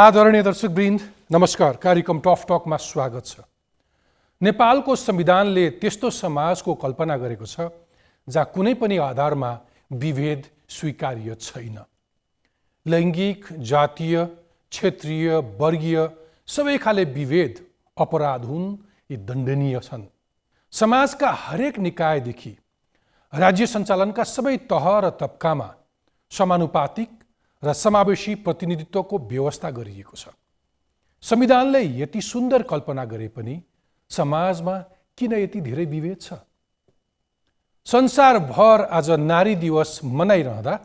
आदरणीय दर्शक दर्शकवृन्द नमस्कार कार्यक्रम टफ टकमा स्वागत छ नेपालको संविधानले त्यस्तो समाजको कल्पना गरेको छ जहाँ कुनै पनि आधारमा विभेद स्वीकार्य छैन लैङ्गिक जातीय क्षेत्रीय वर्गीय सबै खाले विभेद अपराध हुन् यी दण्डनीय छन् समाजका हरेक निकायदेखि राज्य सञ्चालनका सबै तह र तबकामा समानुपातिक र समावेशी प्रतिनिधित्वको व्यवस्था गरिएको छ संविधानले यति सुन्दर कल्पना गरे पनि समाजमा किन यति धेरै विभेद छ संसारभर आज नारी दिवस मनाइरहँदा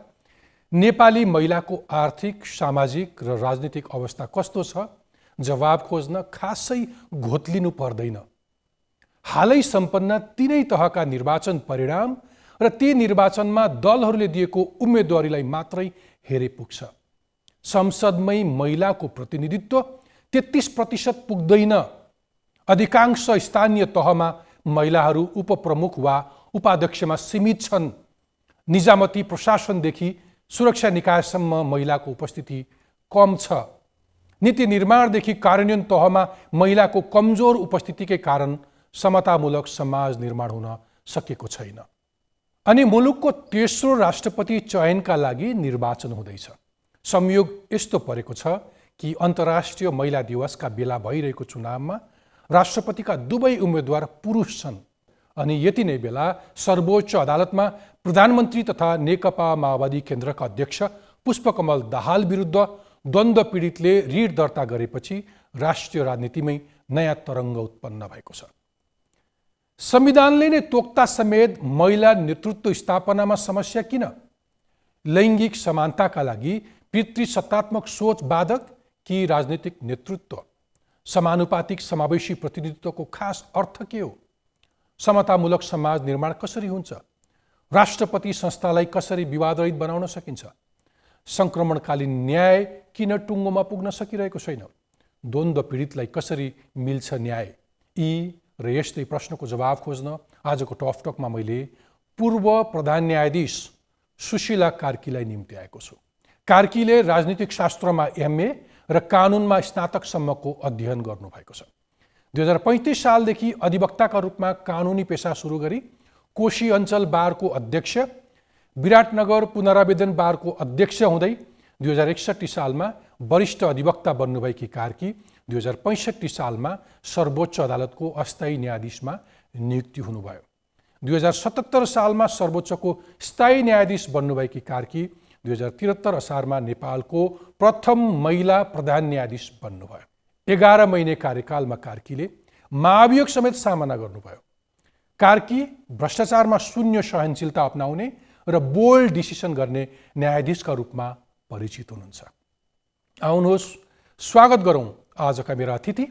नेपाली महिलाको आर्थिक सामाजिक र राजनीतिक अवस्था कस्तो छ जवाब खोज्न खासै घोत्लिनु पर्दैन हालै सम्पन्न तिनै तहका निर्वाचन परिणाम र ती निर्वाचनमा दलहरूले दिएको उम्मेदवारीलाई मात्रै हेरे पुग्छ संसदमै महिलाको प्रतिनिधित्व तेत्तिस प्रतिशत पुग्दैन अधिकांश स्थानीय तहमा महिलाहरू उपप्रमुख वा उपाध्यक्षमा सीमित छन् निजामती प्रशासनदेखि सुरक्षा निकायसम्म महिलाको उपस्थिति कम छ नीति निर्माणदेखि कार्यान्वयन तहमा महिलाको कमजोर उपस्थितिकै कारण समतामूलक समाज निर्माण हुन सकेको छैन अनि मुलुकको तेस्रो राष्ट्रपति चयनका लागि निर्वाचन हुँदैछ संयोग यस्तो परेको छ कि अन्तर्राष्ट्रिय महिला दिवसका बेला भइरहेको चुनावमा राष्ट्रपतिका दुवै उम्मेद्वार पुरुष छन् अनि यति नै बेला सर्वोच्च अदालतमा प्रधानमन्त्री तथा नेकपा माओवादी केन्द्रका अध्यक्ष पुष्पकमल दाहाल विरुद्ध द्वन्द्व पीडितले ऋण दर्ता गरेपछि राष्ट्रिय राजनीतिमै नयाँ तरङ्ग उत्पन्न भएको छ संविधानले नै तोक्ता समेत महिला नेतृत्व स्थापनामा समस्या किन लैङ्गिक समानताका लागि पितृसत्तात्मक सोच बाधक कि राजनीतिक नेतृत्व समानुपातिक समावेशी प्रतिनिधित्वको खास अर्थ के हो समतामूलक समाज निर्माण कसरी हुन्छ राष्ट्रपति संस्थालाई कसरी विवादरहित बनाउन सकिन्छ सङ्क्रमणकालीन न्याय किन टुङ्गोमा पुग्न सकिरहेको छैन द्वन्द्व पीडितलाई कसरी मिल्छ न्याय यी र तो यस्तै प्रश्नको जवाब खोज्न आजको टफ टकमा मैले पूर्व प्रधान न्यायाधीश सुशीला कार्कीलाई निम्ति आएको छु कार्कीले राजनीतिक शास्त्रमा एमए र कानुनमा स्नातकसम्मको अध्ययन गर्नुभएको छ दुई हजार पैँतिस सालदेखि अधिवक्ताका रूपमा कानुनी पेसा सुरु गरी कोशी अञ्चल बारको अध्यक्ष विराटनगर पुनरावेदन बारको अध्यक्ष हुँदै दुई हजार एकसट्ठी सालमा वरिष्ठ अधिवक्ता बन्नुभएकी कार्की दुई हजार पैँसठी सालमा सर्वोच्च अदालतको अस्थायी न्यायाधीशमा नियुक्ति हुनुभयो दुई हजार सतहत्तर सालमा सर्वोच्चको स्थायी न्यायाधीश बन्नुभएकी कार्की दुई हजार त्रिहत्तर असारमा नेपालको प्रथम महिला प्रधान न्यायाधीश बन्नुभयो एघार महिने कार्यकालमा कार्कीले महाभियोग समेत सामना गर्नुभयो कार्की भ्रष्टाचारमा शून्य सहनशीलता अप्नाउने र बोल्ड डिसिसन गर्ने न्यायाधीशका रूपमा परिचित हुनुहुन्छ आउनुहोस् स्वागत गरौँ आजका मेरा अतिथि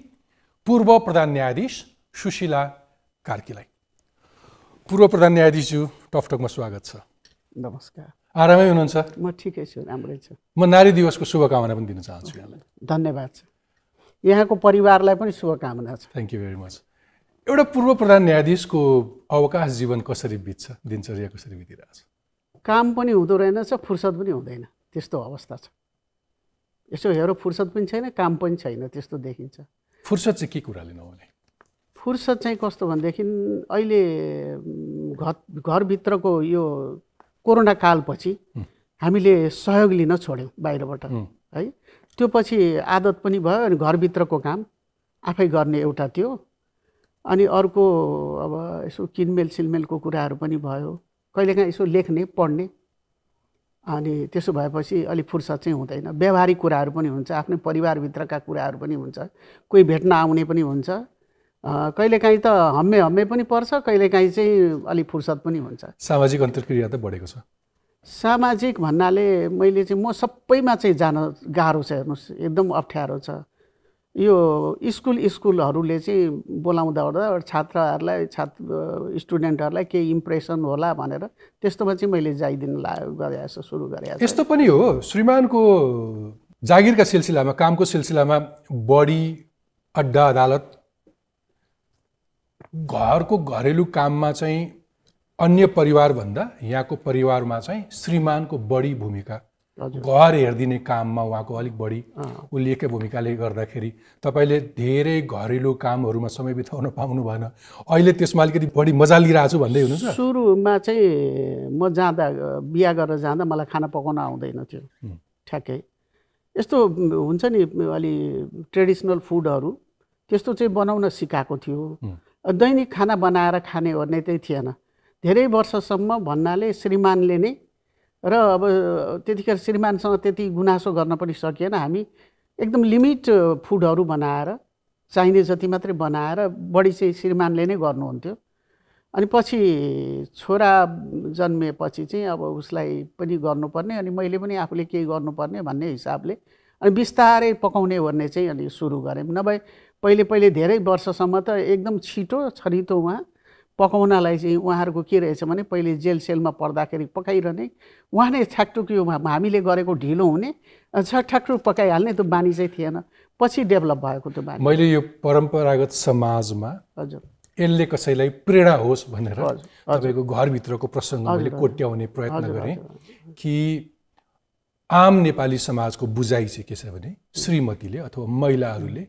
पूर्व प्रधान न्यायाधीश सुशीला कार्कीलाई पूर्व प्रधान न्यायाधीशज्यू टफटकमा स्वागत छ नमस्कार आरामै हुनुहुन्छ म ठिकै छु राम्रै छु म नारी दिवसको शुभकामना पनि दिन चाहन्छु यहाँलाई धन्यवाद छ यहाँको परिवारलाई पनि शुभकामना छ थ्याङ्क यू भेरी मच एउटा पूर्व प्रधान न्यायाधीशको अवकाश जीवन कसरी बित्छ दिनचर्या कसरी बितिरहेछ काम पनि हुँदो रहेनछ फुर्सद पनि हुँदैन त्यस्तो अवस्था छ यसो हेर फुर्सद पनि छैन काम पनि छैन त्यस्तो देखिन्छ फुर्सद चाहिँ के कुराले नहुने फुर्सद चाहिँ कस्तो भनेदेखि अहिले घर घरभित्रको यो कोरोना कालपछि हामीले सहयोग लिन छोड्यौँ बाहिरबाट है त्यो पछि आदत पनि भयो अनि घरभित्रको काम आफै गर्ने एउटा त्यो अनि अर्को अब यसो किनमेल सिलमेलको कुराहरू पनि भयो कहिलेकाहीँ यसो लेख्ने पढ्ने अनि त्यसो भएपछि अलिक फुर्सद चाहिँ हुँदैन व्यावहारिक कुराहरू पनि हुन्छ आफ्नै परिवारभित्रका कुराहरू पनि हुन्छ कोही भेट्न आउने पनि हुन्छ कहिलेकाहीँ त हम्मे हम्मे पनि पर्छ कहिलेकाहीँ चाहिँ अलिक फुर्सद पनि हुन्छ सामाजिक अन्तर्क्रिया त बढेको छ सामाजिक भन्नाले मैले चाहिँ म सबैमा चाहिँ जान गाह्रो छ हेर्नुहोस् एकदम अप्ठ्यारो छ यो स्कुल स्कुलहरूले चाहिँ बोलाउँदा ओर्दा छात्राहरूलाई छात्र स्टुडेन्टहरूलाई केही इम्प्रेसन होला भनेर त्यस्तोमा चाहिँ मैले जाइदिन ला गरे जस्तो सुरु गरे यस्तो पनि हो श्रीमानको जागिरका सिलसिलामा कामको सिलसिलामा बढी अड्डा अदालत घरको घरेलु काममा चाहिँ अन्य परिवारभन्दा यहाँको परिवारमा चाहिँ श्रीमानको बढी भूमिका घर हेरिदिने काममा उहाँको अलिक बढी उल्लेख्य भूमिकाले गर्दाखेरि तपाईँले धेरै घरेलु कामहरूमा समय बिताउन पाउनु भएन अहिले त्यसमा अलिकति बढी मजा लिइरहेको छु भन्दै हुनुहुन्छ सुरुमा चाहिँ म जाँदा बिहा गरेर जाँदा मलाई खाना पकाउन आउँदैन थियो ठ्याक्कै यस्तो हुन्छ नि अलि ट्रेडिसनल फुडहरू त्यस्तो चाहिँ बनाउन सिकाएको थियो दैनिक खाना बनाएर खाने ओर्ने चाहिँ थिएन धेरै वर्षसम्म भन्नाले श्रीमानले नै र अब त्यतिखेर श्रीमानसँग त्यति गुनासो गर्न पनि सकिएन हामी एकदम लिमिट फुडहरू बनाएर चाहिने जति मात्रै बनाएर बढी चाहिँ श्रीमानले नै गर्नुहुन्थ्यो अनि पछि छोरा जन्मेपछि चाहिँ अब उसलाई पनि गर्नुपर्ने अनि मैले पनि आफूले केही गर्नुपर्ने भन्ने हिसाबले अनि बिस्तारै पकाउने भन्ने चाहिँ अनि सुरु गरेँ नभए पहिले पहिले धेरै वर्षसम्म त एकदम छिटो छरितो उहाँ पकाउनलाई चाहिँ उहाँहरूको के रहेछ भने पहिले जेल सेलमा पर्दाखेरि पकाइरहने उहाँ नै ठ्याकटुक हामीले गरेको ढिलो हुने छ ठ्याकटुक पकाइहाल्ने त्यो बानी चाहिँ थिएन पछि डेभलप भएको त्यो बानी मैले यो परम्परागत समाजमा हजुर यसले कसैलाई प्रेरणा होस् भनेर तपाईँको घरभित्रको प्रसङ्ग मैले कोट्याउने प्रयत्न गरेँ कि आम नेपाली समाजको बुझाइ चाहिँ के छ भने श्रीमतीले अथवा महिलाहरूले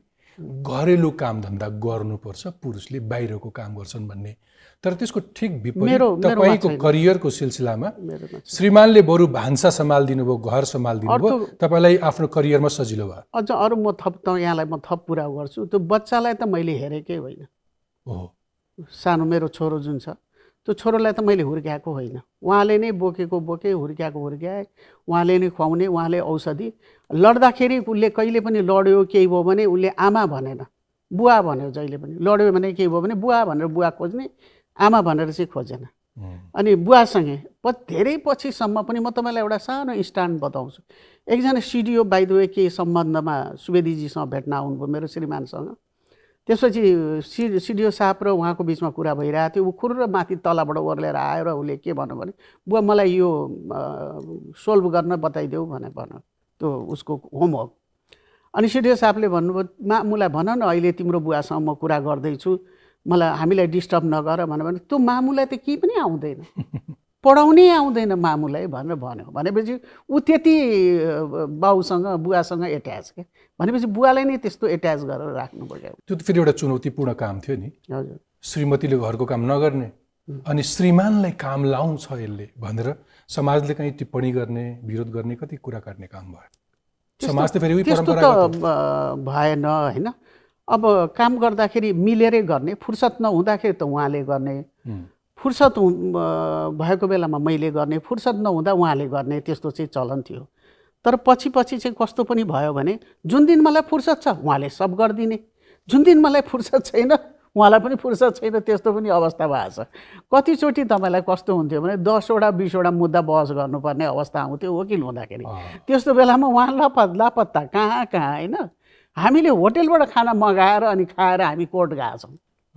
घरेलु कामधन्दा गर्नुपर्छ पुरुषले बाहिरको काम गर्छन् भन्ने तर त्यसको ठिक विपरीत तपाईँको करियरको सिलसिलामा श्रीमानले बरु भान्सा सम्हालिदिनु भयो घर सम्हालिदिनु भयो तपाईँलाई आफ्नो करियरमा सजिलो भयो अझ अरू म थप त यहाँलाई म थप पुरा गर्छु त्यो बच्चालाई त मैले हेरेकै होइन हो सानो मेरो छोरो जुन छ त्यो छोरोलाई त मैले हुर्क्याएको होइन उहाँले नै बोकेको बोके हुर्क्याएको हुर्क्याए उहाँले नै खुवाउने उहाँले औषधि लड्दाखेरि उसले कहिले पनि लड्यो केही भयो भने उसले आमा भनेन बुवा भन्यो जहिले पनि लड्यो भने केही भयो भने बुवा भनेर बुवा खोज्ने आमा भनेर चाहिँ खोजेन अनि बुवासँगै प धेरै पछिसम्म पनि म तपाईँलाई एउटा सानो स्ट्यान्ड बताउँछु एकजना सिडिओ वे के सम्बन्धमा सुवेदीजीसँग भेट्न आउनुभयो मेरो श्रीमानसँग त्यसपछि सि सिडिओ साहब र उहाँको बिचमा कुरा भइरहेको थियो ऊ खुर र माथि तलबाट ओर्लेर आएर उसले के भन्यो भने बुवा मलाई यो सोल्भ गर्न बताइदेऊ भनेर भन त्यो उसको होमवर्क अनि सिडिओ साहबले भन्नुभयो मा मलाई भन न अहिले तिम्रो बुवासँग म कुरा गर्दैछु मलाई हामीलाई डिस्टर्ब नगर भन्यो भने त्यो मामुलाई त केही पनि आउँदैन पढाउनै आउँदैन मामुलाई भनेर भन्यो भनेपछि ऊ त्यति बाउसँग बुवासँग एट्याच के भनेपछि बुवालाई नै त्यस्तो एट्याच गरेर राख्नु पर्यो त्यो त फेरि एउटा चुनौतीपूर्ण काम थियो नि हजुर श्रीमतीले घरको काम नगर्ने अनि श्रीमानलाई काम लाउँछ यसले भनेर समाजले कहीँ टिप्पणी गर्ने विरोध गर्ने कति कुरा गर्ने काम भयो समाज त फेरि भएन होइन अब काम गर्दाखेरि मिलेरै गर्ने फुर्सद नहुँदाखेरि त उहाँले गर्ने फुर्सद भएको बेलामा मैले गर्ने फुर्सद नहुँदा उहाँले गर्ने त्यस्तो चाहिँ चलन थियो तर पछि पछि चाहिँ कस्तो पनि भयो भने जुन दिन मलाई फुर्सद छ उहाँले सब गरिदिने जुन दिन मलाई फुर्सद छैन उहाँलाई पनि फुर्सद छैन त्यस्तो पनि अवस्था भएको छ कतिचोटि तपाईँलाई कस्तो हुन्थ्यो भने दसवटा बिसवटा मुद्दा बहस गर्नुपर्ने अवस्था आउँथ्यो वकिल हुँदाखेरि त्यस्तो बेलामा उहाँ लापत लापत्ता कहाँ कहाँ होइन हामीले होटेलबाट खाना मगाएर अनि खाएर हामी कोर्ट गएको छौँ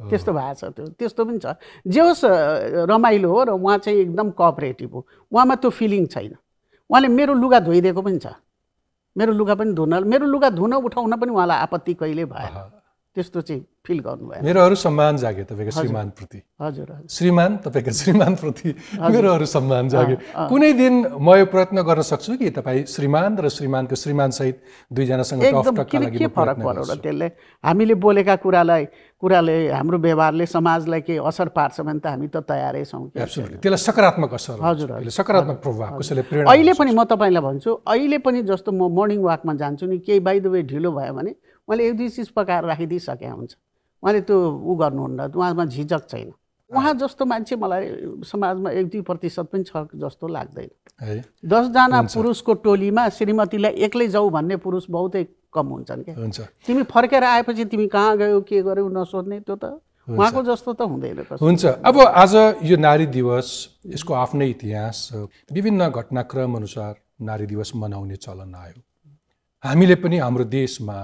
त्यस्तो भएको छ त्यो त्यस्तो पनि छ जे होस् रमाइलो हो र उहाँ चाहिँ एकदम कोअपरेटिभ हो उहाँमा त्यो फिलिङ छैन उहाँले मेरो लुगा धोइदिएको पनि छ मेरो लुगा पनि धुन मेरो लुगा धुन उठाउन पनि उहाँलाई आपत्ति कहिले भएन त्यस्तो चाहिँ फिल गर्नुभयो मेरो अरू सम्मान जाग्यो तपाईँको श्रीमानप्रति हजुर श्रीमान तपाईँको श्रीमानप्रति मेरो अरू सम्मान जाग्यो कुनै दिन म यो प्रयत्न गर्न सक्छु कि तपाईँ श्रीमान र श्रीमानको श्रीमान श्रीमानसहित दुईजनासँग के फरक पर्यो र त्यसले हामीले बोलेका कुरालाई कुराले हाम्रो व्यवहारले समाजलाई केही असर पार्छ भने त हामी त तयारै छौँ त्यसलाई सकारात्मक असर हजुर सकारात्मक प्रभाव कसैले अहिले पनि म तपाईँलाई भन्छु अहिले पनि जस्तो म मर्निङ वाकमा जान्छु नि केही बाई दुवै ढिलो भयो भने मैले एक दुई चिज पकाएर राखिदिइसके हुन्छ उहाँले त्यो ऊ गर्नुहुन्न उहाँमा झिझक छैन उहाँ जस्तो मान्छे मलाई समाजमा एक दुई प्रतिशत पनि छ जस्तो लाग्दैन दसजना पुरुषको टोलीमा श्रीमतीलाई एक्लै जाऊ भन्ने पुरुष बहुतै कम हुन्छन् क्या हुन्छ तिमी फर्केर आएपछि तिमी कहाँ गयौ के गर्यौ नसोध्ने त्यो त उहाँको जस्तो त हुँदैन हुन्छ अब आज यो नारी दिवस यसको आफ्नै इतिहास विभिन्न घटनाक्रम अनुसार नारी दिवस मनाउने चलन आयो हामीले पनि हाम्रो देशमा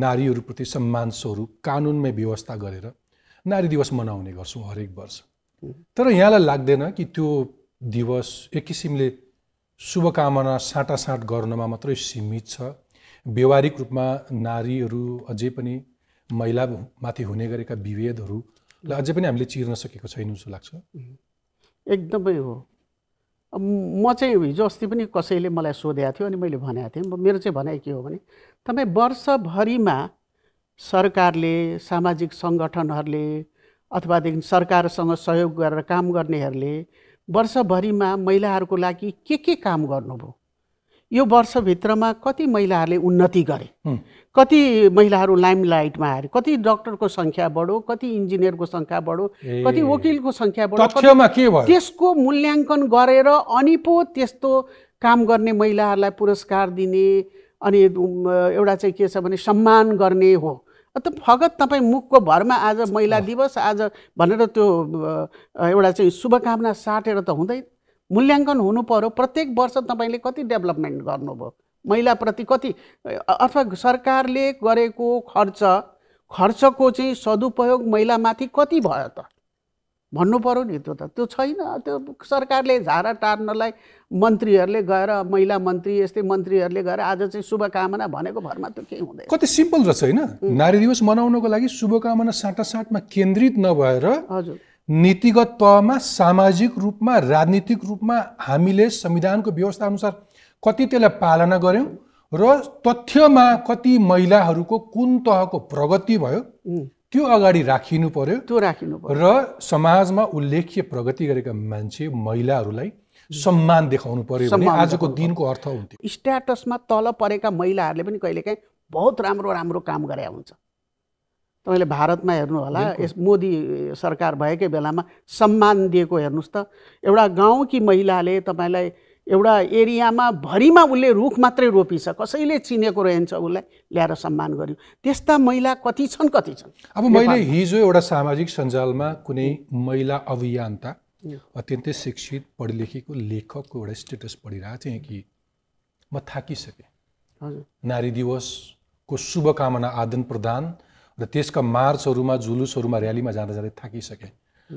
नारीहरूप्रति सम्मान स्वरूप कानुनमै व्यवस्था गरेर नारी दिवस मनाउने गर्छौँ हरेक वर्ष तर यहाँलाई लाग्दैन कि त्यो दिवस एक किसिमले शुभकामना साटासाट गर्नमा मात्रै सीमित छ व्यवहारिक रूपमा नारीहरू अझै पनि महिलामाथि हुने गरेका विभेदहरूलाई अझै पनि हामीले चिर्न सकेको छैनौँ जस्तो लाग्छ एकदमै हो म चाहिँ हिजो अस्ति पनि कसैले मलाई सोधेको थियो अनि मैले भनेको थिएँ मेरो चाहिँ भनाइ के हो भने तपाईँ वर्षभरिमा सरकारले सामाजिक सङ्गठनहरूले अथवादेखि सरकारसँग सहयोग गरेर काम गर्नेहरूले वर्षभरिमा महिलाहरूको लागि के के काम गर्नुभयो यो वर्षभित्रमा कति महिलाहरूले उन्नति गरे कति महिलाहरू लाइमलाइटमा आए कति डक्टरको सङ्ख्या बढो कति इन्जिनियरको सङ्ख्या बढो कति वकिलको सङ्ख्या बढो त्यसको मूल्याङ्कन गरेर अनि पो त्यस्तो काम गर्ने महिलाहरूलाई पुरस्कार दिने अनि एउटा चाहिँ के छ भने सम्मान गर्ने हो त फगत तपाईँ मुखको भरमा आज महिला दिवस आज भनेर त्यो एउटा चाहिँ शुभकामना साटेर त हुँदैन मूल्याङ्कन हुनु पऱ्यो प्रत्येक वर्ष तपाईँले कति डेभलपमेन्ट गर्नुभयो महिलाप्रति कति अथवा सरकारले गरेको खर्च खर्चको चाहिँ सदुपयोग महिलामाथि कति भयो त भन्नु पऱ्यो नि त्यो त त्यो छैन त्यो सरकारले झारा टार्नलाई मन्त्रीहरूले गएर महिला मन्त्री यस्तै मन्त्रीहरूले गएर आज चाहिँ शुभकामना भनेको भरमा त्यो केही हुँदैन कति सिम्पल रहेछ होइन नारी दिवस मनाउनको लागि शुभकामना साटासाटमा केन्द्रित नभएर हजुर नीतिगत तहमा सामाजिक रूपमा राजनीतिक रूपमा हामीले संविधानको व्यवस्था अनुसार कति त्यसलाई पालना गऱ्यौँ र तथ्यमा कति महिलाहरूको कुन तहको प्रगति भयो त्यो अगाडि राखिनु पर्यो त्यो राखिनु पर्यो र समाजमा उल्लेख्य प्रगति गरेका मान्छे महिलाहरूलाई सम्मान देखाउनु पर्यो भने आजको दिनको अर्थ हुन्थ्यो स्ट्याटसमा तल परेका महिलाहरूले पनि कहिलेकाहीँ बहुत राम्रो राम्रो काम गरे हुन्छ तपाईँले भारतमा हेर्नु होला यस मोदी सरकार भएकै बेलामा सम्मान दिएको हेर्नुहोस् त एउटा गाउँकी महिलाले तपाईँलाई एउटा एरियामा भरिमा उसले रुख मात्रै रोपिछ कसैले चिनेको रहेछ उसलाई ल्याएर सम्मान गर्यो त्यस्ता महिला कति छन् कति छन् अब मैले हिजो एउटा सामाजिक सञ्जालमा कुनै महिला अभियन्ता अत्यन्तै शिक्षित पढे लेखेको लेखकको एउटा स्टेटस पढिरहेको थिएँ कि म थाकिसकेँ नारी दिवसको शुभकामना आदान प्रदान र त्यसका मार्चहरूमा जुलुसहरूमा र्यालीमा जाँदा जाँदै थाकिसकेँ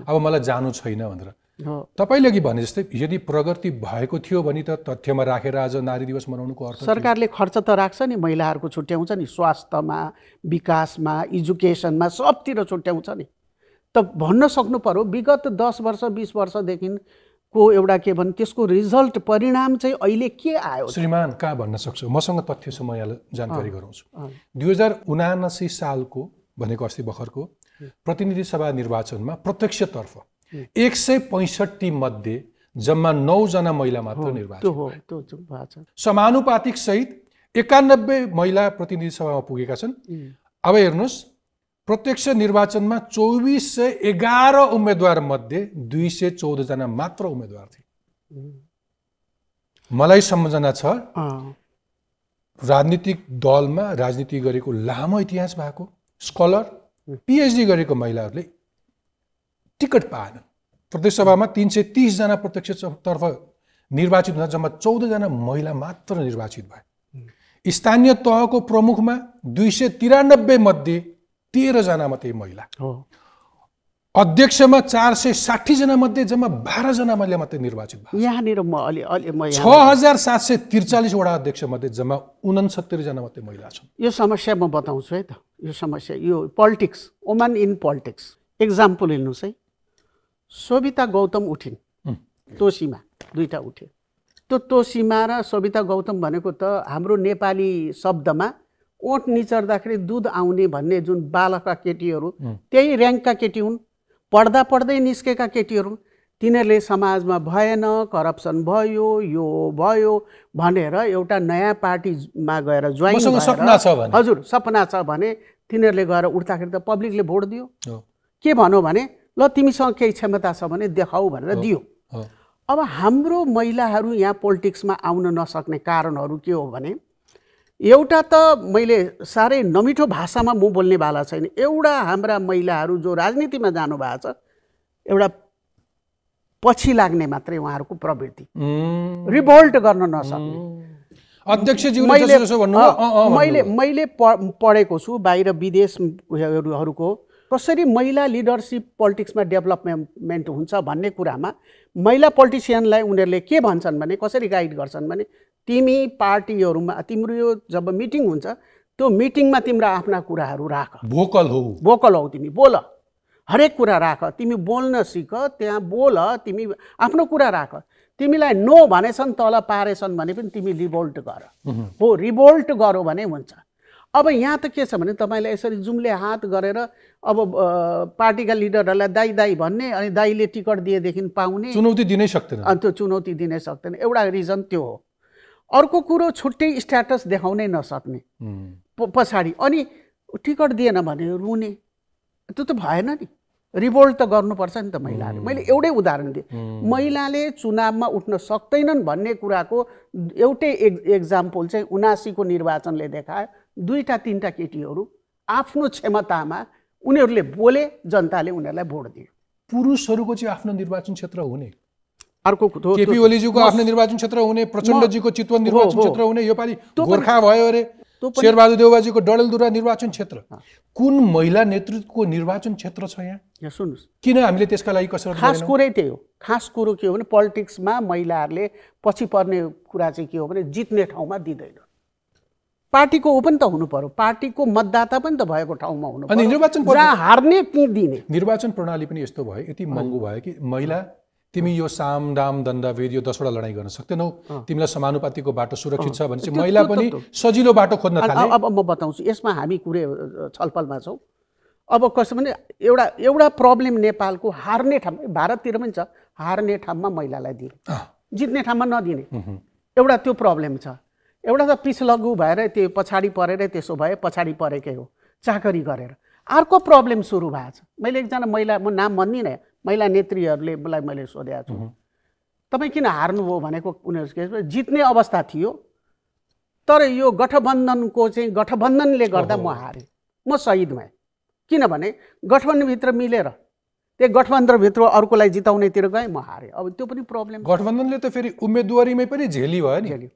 अब मलाई जानु छैन भनेर तपाईँले अघि भने जस्तै यदि प्रगति भएको थियो भने त तथ्यमा राखेर आज नारी दिवस मनाउनुको अर्थ सरकारले खर्च त राख्छ नि महिलाहरूको छुट्याउँछ नि स्वास्थ्यमा विकासमा एजुकेसनमा सबतिर छुट्याउँछ नि त भन्न सक्नु पर्यो विगत दस वर्ष बिस वर्षदेखिको एउटा के भन् त्यसको रिजल्ट परिणाम चाहिँ अहिले के आयो श्रीमान कहाँ भन्न सक्छु मसँग तथ्य छ म यहाँलाई जानकारी गराउँछु दुई हजार उनासी सालको भनेको अस्ति भर्खरको प्रतिनिधि सभा निर्वाचनमा प्रत्यक्षतर्फ एक सय पैँसठी मध्ये जम्मा नौजना महिला मात्र निर्वाचित समानुपातिक सहित एकानब्बे महिला प्रतिनिधि सभामा पुगेका छन् अब हेर्नुहोस् प्रत्यक्ष निर्वाचनमा चौबिस सय एघार उम्मेद्वार मध्ये दुई सय चौधजना मात्र उम्मेद्वार थिए मलाई सम्झना छ राजनीतिक दलमा राजनीति गरेको लामो इतिहास भएको स्कलर पिएचडी गरेको महिलाहरूले टिकट पाएनन् प्रदेशसभामा तिन सय तिसजना प्रत्यक्षतर्फ निर्वाचित हुँदा जम्मा चौधजना महिला मात्र निर्वाचित भए स्थानीय तहको प्रमुखमा दुई सय तिरानब्बे मध्ये तेह्रजना मात्रै महिला अध्यक्षमा चार सय साठीजना मध्ये जम्मा बाह्रजना महिला मात्रै निर्वाचित भयो यहाँनिर म अलि अलि छ हजार सात सय त्रिचालिसवटा अध्यक्षमध्ये जम्मा उनसत्तरीजना मात्रै महिला छन् यो समस्या म बताउँछु है त यो समस्या यो politics woman in politics example हेर्नुहोस् है सोभिता गौतम उठिन् तोसीमा दुईवटा उठ्यो त्यो तोसीमा र सविता गौतम भनेको त हाम्रो नेपाली शब्दमा ओठ निचर्दाखेरि दुध आउने भन्ने जुन बालकका केटीहरू त्यही ऱ्याङ्कका केटी हुन् पढ्दा पढ्दै निस्केका केटीहरू तिनीहरूले समाजमा भएन करप्सन भयो यो भयो भनेर एउटा नयाँ पार्टीमा गएर जोइन हजुर सपना छ भने तिनीहरूले गएर उठ्दाखेरि त पब्लिकले भोट दियो के भनौँ भने ल तिमीसँग केही क्षमता छ भने देखाऊ भनेर दियो अब हाम्रो महिलाहरू यहाँ पोलिटिक्समा आउन नसक्ने कारणहरू के हो भने एउटा त मैले साह्रै नमिठो भाषामा म बोल्ने छैन एउटा हाम्रा महिलाहरू जो राजनीतिमा जानुभएको छ एउटा पछि लाग्ने मात्रै उहाँहरूको प्रवृत्ति रिभोल्ट गर्न नसक्ने मैले मैले मैले पढेको छु बाहिर विदेशहरूको कसरी महिला लिडरसिप पोलिटिक्समा डेभलपमेन्ट हुन्छ भन्ने कुरामा महिला पोलिटिसियनलाई उनीहरूले के भन्छन् भने कसरी गाइड गर्छन् भने तिमी पार्टीहरूमा तिम्रो यो जब मिटिङ हुन्छ त्यो मिटिङमा तिम्रो आफ्ना कुराहरू राख भोकल हो भोकल हौ तिमी बोल हरेक कुरा राख तिमी बोल्न सिक त्यहाँ बोल तिमी आफ्नो कुरा राख तिमीलाई नो भनेछन् तल पारेछन् भने पनि तिमी रिभोल्ट गर हो रिभोल्ट गरौ भने हुन्छ अब यहाँ त के छ भने तपाईँलाई यसरी जुमले हात गरेर अब पार्टीका लिडरहरूलाई दाई दाई भन्ने अनि दाईले टिकट दिएदेखि पाउने चुनौती दिनै सक्दैन अनि त्यो चुनौती दिनै सक्दैन एउटा रिजन त्यो हो अर्को कुरो छुट्टै स्ट्याटस देखाउनै नसक्ने पछाडि अनि टिकट दिएन भने रुने त्यो त भएन नि रिभोल्ट त गर्नुपर्छ नि त महिलाले मैले एउटै उदाहरण दिएँ महिलाले चुनावमा उठ्न सक्दैनन् भन्ने कुराको एउटै एक्जाम्पल चाहिँ उनासीको निर्वाचनले देखायो दुईवटा तिनवटा केटीहरू आफ्नो क्षमतामा उनीहरूले बोले जनताले उनीहरूलाई भोट दियो पुरुषहरूको चाहिँ आफ्नो निर्वाचन क्षेत्र हुने अर्को केपी ओलीजीको आफ्नो निर्वाचन क्षेत्र हुने प्रचण्डजीको चितवन निर्वाचन क्षेत्र हुने यो योपालि गोर्खा भयो अरे शेरबहादुर देवबाजीको डडेलधुरा निर्वाचन क्षेत्र कुन महिला नेतृत्वको निर्वाचन क्षेत्र छ यहाँ सुन्नुहोस् किन हामीले त्यसका लागि कसरी खास कुरै त्यही हो खास कुरो के हो भने पोलिटिक्समा महिलाहरूले पछि पर्ने कुरा चाहिँ के हो भने जित्ने ठाउँमा दिँदैन पार्टीको ऊ पनि त हुनु पर्यो पार्टीको मतदाता पनि त भएको ठाउँमा हुनु निर्वाचन हार्ने ती दिने निर्वाचन प्रणाली पनि यस्तो भयो यति महँगो भयो कि महिला तिमी यो साम दाम दण्डभेद यो दसवटा लडाइँ गर्न सक्दैनौ तिमीलाई समानुपातिको बाटो सुरक्षित छ भने चाहिँ महिला पनि सजिलो बाटो खोज्न थाले अब म बताउँछु यसमा हामी कुरै छलफलमा छौँ अब कसो भने एउटा एउटा प्रब्लम नेपालको हार्ने ठाउँ भारततिर पनि छ हार्ने ठाउँमा महिलालाई दिने जित्ने ठाउँमा नदिने एउटा त्यो प्रब्लम छ एउटा त लगु भएर त्यो पछाडि परेर त्यसो भए पछाडि परेकै हो चाकरी गरेर अर्को प्रब्लम सुरु भएको छ मैले एकजना महिला म नाम भन्दिनँ महिला नेत्रीहरूले मलाई मैले सोधेको छु तपाईँ किन हार्नुभयो भनेको उनीहरू के जित्ने अवस्था थियो तर यो गठबन्धनको चाहिँ गठबन्धनले गर्दा म हारेँ म सहिद भएँ किनभने गठबन्धनभित्र मिलेर त्यही गठबन्धनभित्र अर्कोलाई जिताउनेतिर गएँ म हारेँ अब त्यो पनि प्रब्लम गठबन्धनले त फेरि उम्मेदवारीमै पनि झेली भयो नि झेल्यो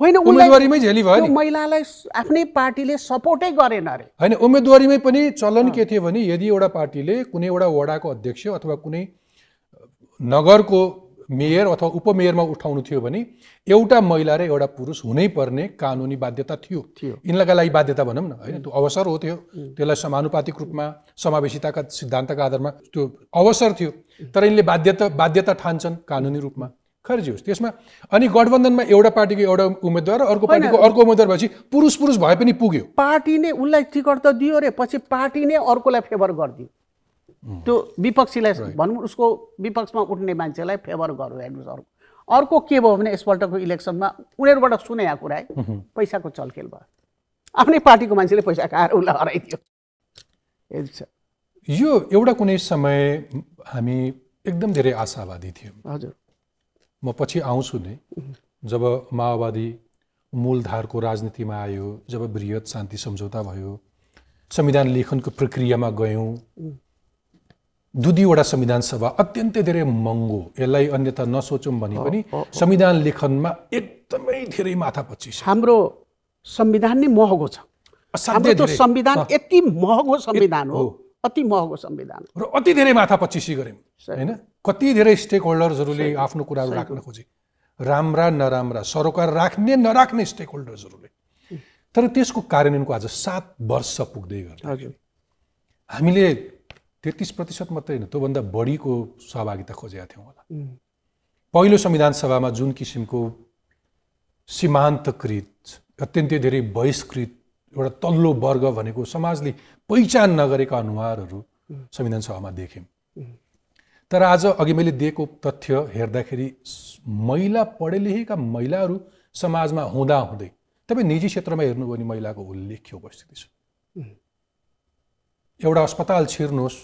होइन उम्मेदवारीमै झेली भयो महिलालाई आफ्नै पार्टीले सपोर्टै गरेन अरे होइन उम्मेदवारीमै पनि चलन के थियो भने यदि एउटा पार्टीले कुनै एउटा वडाको अध्यक्ष अथवा कुनै नगरको मेयर अथवा उपमेयरमा उठाउनु थियो भने एउटा महिला र एउटा पुरुष हुनै पर्ने कानुनी बाध्यता थियो थियो यिनका लागि बाध्यता भनौँ न होइन त्यो अवसर हो त्यो त्यसलाई समानुपातिक रूपमा समावेशिताका सिद्धान्तका आधारमा त्यो अवसर थियो तर यिनले बाध्यता बाध्यता ठान्छन् कानुनी रूपमा खारेजी होस् त्यसमा अनि गठबन्धनमा एउटा पार्टीको एउटा उम्मेद्वार अर्को पार्टीको अर्को उम्मेद्वार भएपछि पुरुष पुरुष भए पनि पुग्यो पार्टी नै उसलाई टिकट त दियो अरे पछि पार्टी नै अर्कोलाई फेभर गरिदियो त्यो विपक्षीलाई भनौँ उसको विपक्षमा उठ्ने मान्छेलाई फेभर गर्यो हेर्नुहोस् अर्को अर्को के भयो भने यसपल्टको इलेक्सनमा उनीहरूबाट सुने कुरा है पैसाको चलखेल भयो आफ्नै पार्टीको मान्छेले पैसा खाएर उसलाई हराइदियो यो एउटा कुनै समय हामी एकदम धेरै आशावादी थियौँ हजुर म पछि आउँछु नै जब माओवादी मूलधारको राजनीतिमा आयो जब बृहत शान्ति सम्झौता भयो संविधान लेखनको प्रक्रियामा गयौँ दुई दुईवटा संविधान सभा अत्यन्तै धेरै महँगो यसलाई अन्यथा नसोचौँ भने पनि संविधान लेखनमा एकदमै धेरै माथापच्ची छ हाम्रो संविधान नै महँगो छ हाम्रो संविधान यति महँगो संविधान हो अति महँगो संविधान र अति धेरै माथापच्ची गऱ्यौँ होइन कति धेरै स्टेक होल्डर्सहरूले आफ्नो कुराहरू राख्न खोजे राम्रा नराम्रा सरोकार राख्ने नराख्ने स्टेक होल्डर्सहरूले तर त्यसको कार्यान्वयनको आज सात वर्ष पुग्दै गर्दा हामीले तेत्तिस प्रतिशत मात्रै होइन त्योभन्दा बढीको सहभागिता खोजेका थियौँ होला पहिलो संविधान सभामा जुन किसिमको सीमान्तकृत अत्यन्तै धेरै बहिष्कृत एउटा तल्लो वर्ग भनेको समाजले पहिचान नगरेका अनुहारहरू संविधान सभामा देख्यौँ तर आज अघि मैले दिएको तथ्य हेर्दाखेरि महिला पढे लेखेका महिलाहरू समाजमा हुँदाहुँदै तपाईँ निजी क्षेत्रमा हेर्नुभयो भने महिलाको उल्लेख्य उपस्थिति छ एउटा अस्पताल छिर्नुहोस्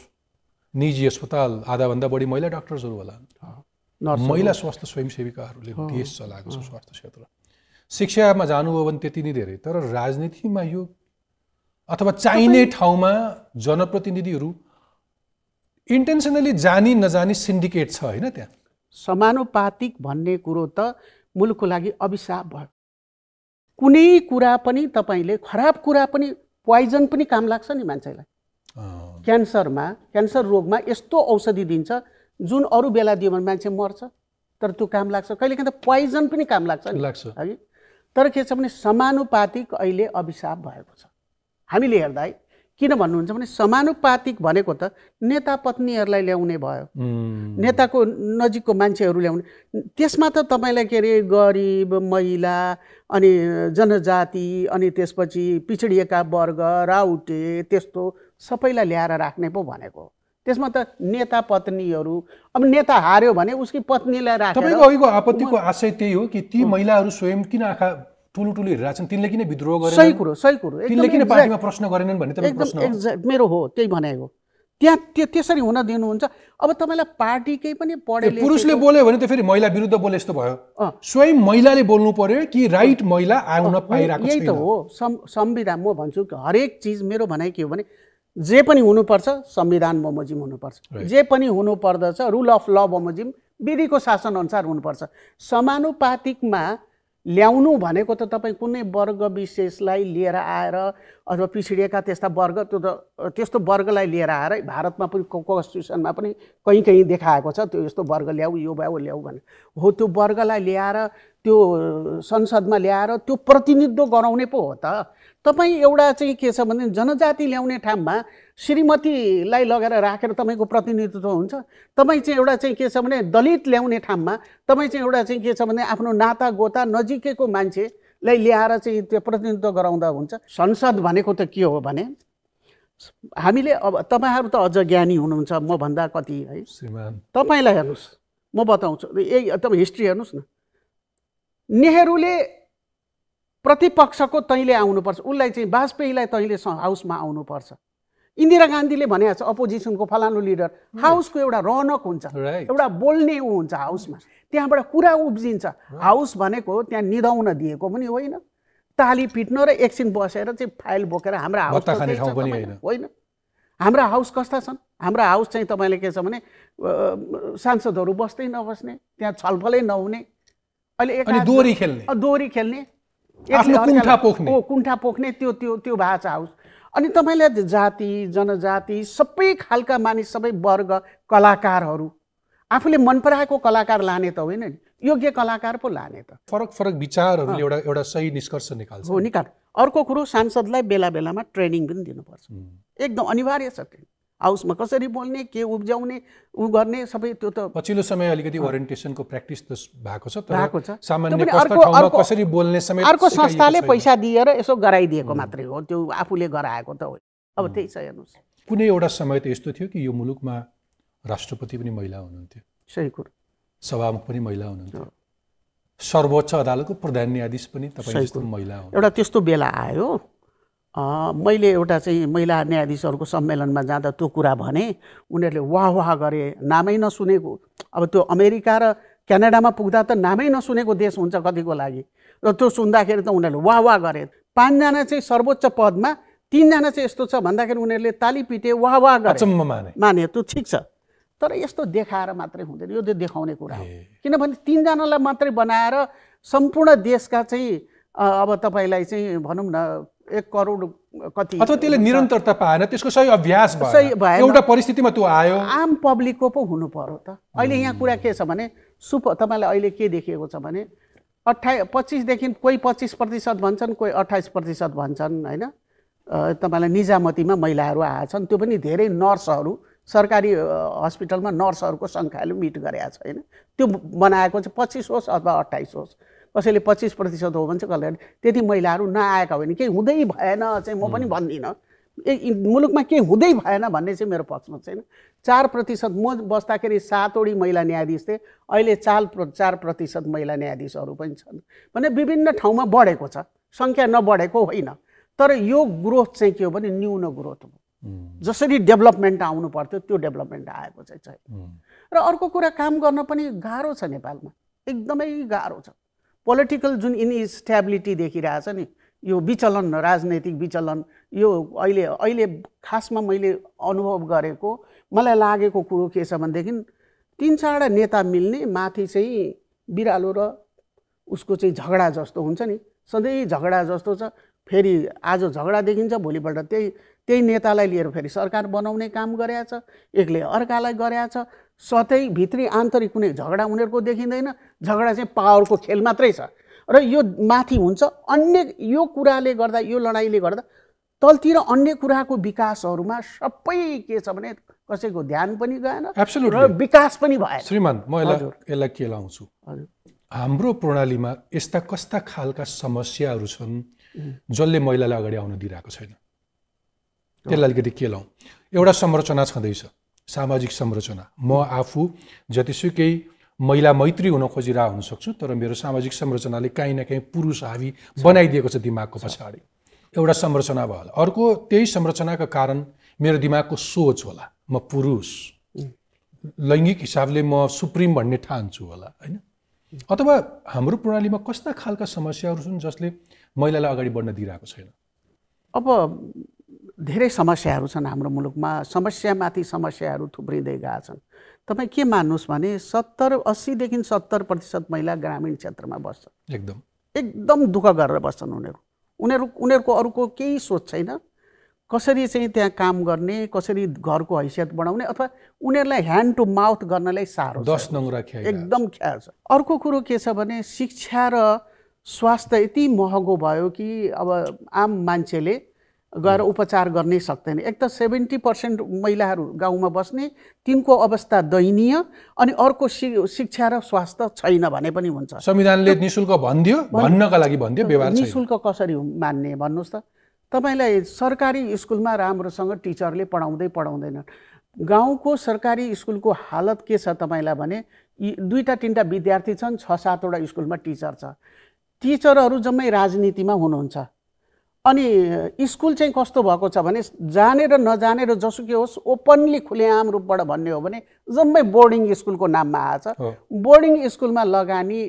निजी अस्पताल आधाभन्दा बढी महिला डाक्टर्सहरू होला महिला स्वास्थ्य स्वयंसेविकाहरूले देश चलाएको छ स्वास्थ्य क्षेत्र शिक्षामा जानुभयो भने त्यति नै धेरै तर राजनीतिमा यो अथवा चाहिने ठाउँमा जनप्रतिनिधिहरू इन्टेन्सनली जानी नजानी सिन्डिकेट छ होइन त्यहाँ समानुपातिक भन्ने कुरो त मुलुकको लागि अभिशाप भयो कुनै कुरा पनि तपाईँले खराब कुरा पनि पोइजन पनि काम लाग्छ नि मान्छेलाई क्यान्सरमा क्यान्सर रोगमा यस्तो औषधि दिन्छ जुन अरू बेला दियो भने मान्छे मर्छ तर त्यो काम लाग्छ कहिलेकाहीँ त पोइजन पनि काम लाग्छ नि लाग्छ है तर के छ भने समानुपातिक अहिले अभिशाप भएको छ हामीले हेर्दा है किन भन्नुहुन्छ भने समानुपातिक भनेको त नेता पत्नीहरूलाई ल्याउने भयो नेताको नजिकको मान्छेहरू ल्याउने त्यसमा त तपाईँलाई के अरे गरिब महिला अनि जनजाति अनि त्यसपछि पिछडिएका वर्ग राउटे त्यस्तो सबैलाई ल्याएर राख्ने पो भनेको त्यसमा त नेता पत्नीहरू अब नेता हार्यो भने उसकी पत्नीलाई राख्छ तपाईँको अघिको आपत्तिको आशय त्यही हो कि ती महिलाहरू स्वयं किन आँखा टुलु टुलु हेरिरहेको छन् तिनले किन विद्रोह गरे सही कुरो सही कुरो तिनले किन पार्टीमा प्रश्न गरेनन् भन्ने प्रश्न एक्ज्याक्ट मेरो हो त्यही भनेको त्यहाँ त्यो त्यसरी हुन दिनुहुन्छ अब तपाईँलाई पार्टीकै पनि पढे पुरुषले बोल्यो भने त फेरि महिला विरुद्ध बोले यस्तो भयो स्वयं महिलाले बोल्नु पर्यो कि राइट महिला आउन पाइरहेको यही त हो संविधान म भन्छु हरेक चिज मेरो भनाइ के हो भने जे पनि हुनुपर्छ संविधान बमोजिम हुनुपर्छ जे पनि हुनुपर्दछ रुल अफ ल बमोजिम विधिको शासनअनुसार हुनुपर्छ समानुपातिकमा ल्याउनु भनेको त तपाईँ कुनै वर्ग विशेषलाई लिएर आएर अथवा पिछडिएका त्यस्ता वर्ग त्यो त त्यस्तो वर्गलाई लिएर आएर भारतमा पनि कन्स्टिट्युसनमा पनि कहीँ कहीँ देखाएको छ त्यो यस्तो वर्ग ल्याऊ यो भयो ल्याऊ भने हो त्यो वर्गलाई ल्याएर त्यो संसदमा ल्याएर त्यो प्रतिनिधित्व गराउने पो हो त तपाईँ एउटा चाहिँ के छ भने जनजाति ल्याउने ठाउँमा श्रीमतीलाई लगेर राखेर तपाईँको प्रतिनिधित्व हुन्छ तपाईँ चाहिँ एउटा चाहिँ के छ भने दलित ल्याउने ठाउँमा तपाईँ चाहिँ एउटा चाहिँ के छ भने आफ्नो नाता गोता नजिकैको मान्छेलाई ल्याएर चाहिँ त्यो प्रतिनिधित्व गराउँदा हुन्छ संसद भनेको त के हो भने हामीले अब तपाईँहरू त अझ ज्ञानी हुनुहुन्छ म भन्दा कति है तपाईँलाई हेर्नुहोस् म बताउँछु यही तपाईँ हिस्ट्री हेर्नुहोस् न नेहरूले प्रतिपक्षको तैँले आउनुपर्छ उसलाई चाहिँ वाजपेयीलाई तैँले हाउसमा आउनुपर्छ इन्दिरा गान्धीले भनेको छ अपोजिसनको फलानु लिडर हाउसको एउटा रौनक हुन्छ एउटा बोल्ने ऊ हुन्छ हाउसमा त्यहाँबाट कुरा उब्जिन्छ हाउस भनेको त्यहाँ निधाउन दिएको पनि होइन ताली पिट्न र एकछिन बसेर चाहिँ फाइल बोकेर हाम्रा हाउस होइन हाम्रा हाउस कस्ता छन् हाम्रा हाउस चाहिँ तपाईँले के छ भने सांसदहरू बस्दै नबस्ने त्यहाँ छलफलै नहुने अहिले दोहोरी खेल्ने दोहोरी खेल्ने कुन्ठा पोख्ने त्यो त्यो त्यो भएको छ हाउस अनि तपाईँले जाति जनजाति सबै खालका मानिस सबै वर्ग कलाकारहरू आफूले मन पराएको कलाकार लाने त होइन नि योग्य कलाकार पो लाने त फरक फरक विचारहरू एउटा एउटा सही निष्कर्ष निकाल्छ हो निकाल अर्को कुरो सांसदलाई बेला बेलामा ट्रेनिङ पनि दिनुपर्छ एकदम अनिवार्य छ ट्रेनिङ हाउसमा कसरी बोल्ने के उब्जाउने ऊ गर्ने सबै त्यो त पछिल्लो समय अलिकति ओरिएन्टेसनको प्र्याक्टिस त भएको छ भएको छ कसरी बोल्ने समय अर्को संस्थाले पैसा दिएर यसो गराइदिएको मात्रै हो त्यो आफूले गराएको त हो अब त्यही छ हेर्नुहोस् कुनै एउटा समय त यस्तो थियो कि यो मुलुकमा राष्ट्रपति पनि महिला हुनुहुन्थ्यो सही कुरो सभामुख पनि महिला हुनुहुन्थ्यो सर्वोच्च अदालतको प्रधान न्यायाधीश पनि तपाईँ महिला हो एउटा त्यस्तो बेला आयो मैले एउटा चाहिँ महिला न्यायाधीशहरूको सम्मेलनमा जाँदा त्यो कुरा भने उनीहरूले वाह वाह गरे नामै नसुनेको अब त्यो अमेरिका र क्यानाडामा पुग्दा त नामै नसुनेको देश हुन्छ कतिको लागि र त्यो सुन्दाखेरि त उनीहरूले वाह वाह गरे पाँचजना चाहिँ सर्वोच्च पदमा तिनजना चाहिँ यस्तो छ भन्दाखेरि उनीहरूले ताली पिटे वाह वाह गरे माने माने त्यो ठिक छ तर यस्तो देखाएर मात्रै हुँदैन यो त देखाउने कुरा हो किनभने तिनजनालाई मात्रै बनाएर सम्पूर्ण देशका चाहिँ अब तपाईँलाई चाहिँ भनौँ न एक करोड कति अथवा त्यसले निरन्तरता पाएन त्यसको सही अभ्यास एउटा परिस्थितिमा त्यो आयो आम पब्लिकको पो हुनु पर्यो त अहिले यहाँ कुरा के छ भने सुप तपाईँलाई अहिले के देखिएको छ भने अठाइ पच्चिसदेखि कोही पच्चिस प्रतिशत भन्छन् कोही अठाइस प्रतिशत भन्छन् होइन तपाईँलाई निजामतीमा महिलाहरू आएछन् त्यो पनि धेरै नर्सहरू सरकारी हस्पिटलमा नर्सहरूको सङ्ख्याले मिट गरेका छ होइन त्यो बनाएको चाहिँ पच्चिस होस् अथवा अट्ठाइस होस् कसैले पच्चिस प्रतिशत हो भने चाहिँ कसले त्यति महिलाहरू नआएका हो भने केही हुँदै भएन चाहिँ म पनि भन्दिनँ ए मुलुकमा केही हुँदै भएन भन्ने चाहिँ मेरो पक्षमा छैन चार प्रतिशत म बस्दाखेरि सातवटी महिला न्यायाधीश थिएँ अहिले चार प्र चार प्रतिशत महिला न्यायाधीशहरू पनि छन् भने विभिन्न ठाउँमा बढेको छ सङ्ख्या नबढेको होइन तर यो ग्रोथ चाहिँ के हो भने न्यून ग्रोथ हो जसरी डेभलपमेन्ट आउनु पर्थ्यो त्यो डेभलपमेन्ट आएको चाहिँ छैन र अर्को कुरा काम गर्न पनि गाह्रो छ नेपालमा एकदमै गाह्रो छ पोलिटिकल जुन इनस्ट्याबिलिटी देखिरहेछ नि यो विचलन राजनैतिक विचलन यो अहिले अहिले खासमा मैले अनुभव गरेको मलाई लागेको कुरो के छ भनेदेखि तिन चारवटा नेता मिल्ने माथि चाहिँ बिरालो र उसको चाहिँ झगडा जस्तो हुन्छ नि सधैँ झगडा जस्तो छ फेरि आज झगडा देखिन्छ भोलिपल्ट त्यही त्यही नेतालाई लिएर फेरि सरकार बनाउने काम गरेछ एकले अर्कालाई गरेछ सतै भित्री आन्तरिक कुनै झगडा उनीहरूको देखिँदैन झगडा चाहिँ पावरको खेल मात्रै छ र यो माथि हुन्छ अन्य यो कुराले गर्दा यो लडाइँले गर्दा तलतिर अन्य कुराको विकासहरूमा सबै के छ भने कसैको ध्यान पनि गएन र विकास पनि भएन श्रीमान म यसलाई यसलाई के लाउँछु हाम्रो प्रणालीमा यस्ता कस्ता खालका समस्याहरू छन् जसले महिलालाई अगाडि आउन दिइरहेको छैन त्यसलाई अलिकति के लाउँ एउटा संरचना छँदैछ सामाजिक संरचना म आफू जतिसुकै महिला मैत्री हुन खोजिरहेको हुनसक्छु तर मेरो सामाजिक संरचनाले काहीँ न काहीँ पुरुष हावी बनाइदिएको छ दिमागको पछाडि एउटा संरचना भयो होला अर्को त्यही संरचनाका कारण मेरो दिमागको सोच होला म पुरुष लैङ्गिक हिसाबले म सुप्रिम भन्ने ठान्छु होला होइन अथवा हाम्रो प्रणालीमा कस्ता खालका समस्याहरू छन् जसले महिलालाई अगाडि बढ्न दिइरहेको छैन अब धेरै समस्याहरू छन् हाम्रो मुलुकमा समस्यामाथि समस्याहरू थुप्रिँदै गएका छन् तपाईँ के मान्नुहोस् भने सत्तर अस्सीदेखि सत्तर प्रतिशत महिला ग्रामीण क्षेत्रमा बस्छ एकदम एकदम दुःख गरेर बस्छन् उनीहरू उनीहरू उनीहरूको अरूको केही सोच छैन कसरी चाहिँ त्यहाँ काम गर्ने कसरी घरको हैसियत बढाउने अथवा उनीहरूलाई ह्यान्ड टु माउथ गर्नलाई साह्रो दस नम्बर एकदम ख्याल छ अर्को कुरो के छ भने शिक्षा र स्वास्थ्य यति महँगो भयो कि अब आम मान्छेले गएर उपचार गर्नै सक्दैन एक त सेभेन्टी पर्सेन्ट महिलाहरू गाउँमा बस्ने तिनको अवस्था दयनीय अनि अर्को शि शिक्षा र स्वास्थ्य छैन भने पनि हुन्छ संविधानले निशुल्क भनिदियो भन्नका लागि भनिदियो व्यवहार निशुल्क कसरी मान्ने भन्नुहोस् त तपाईँलाई सरकारी स्कुलमा राम्रोसँग टिचरले पढाउँदै पढाउँदैनन् गाउँको सरकारी स्कुलको हालत के छ तपाईँलाई भने दुईवटा तिनवटा विद्यार्थी छन् छ सातवटा स्कुलमा टिचर छ टिचरहरू जम्मै राजनीतिमा हुनुहुन्छ अनि स्कुल चाहिँ कस्तो भएको छ भने जाने र जानेर नजानेर जसुकै होस् ओपनली खुलेआम रूपबाट भन्ने हो भने जम्मै बोर्डिङ स्कुलको नाममा आएछ बोर्डिङ स्कुलमा लगानी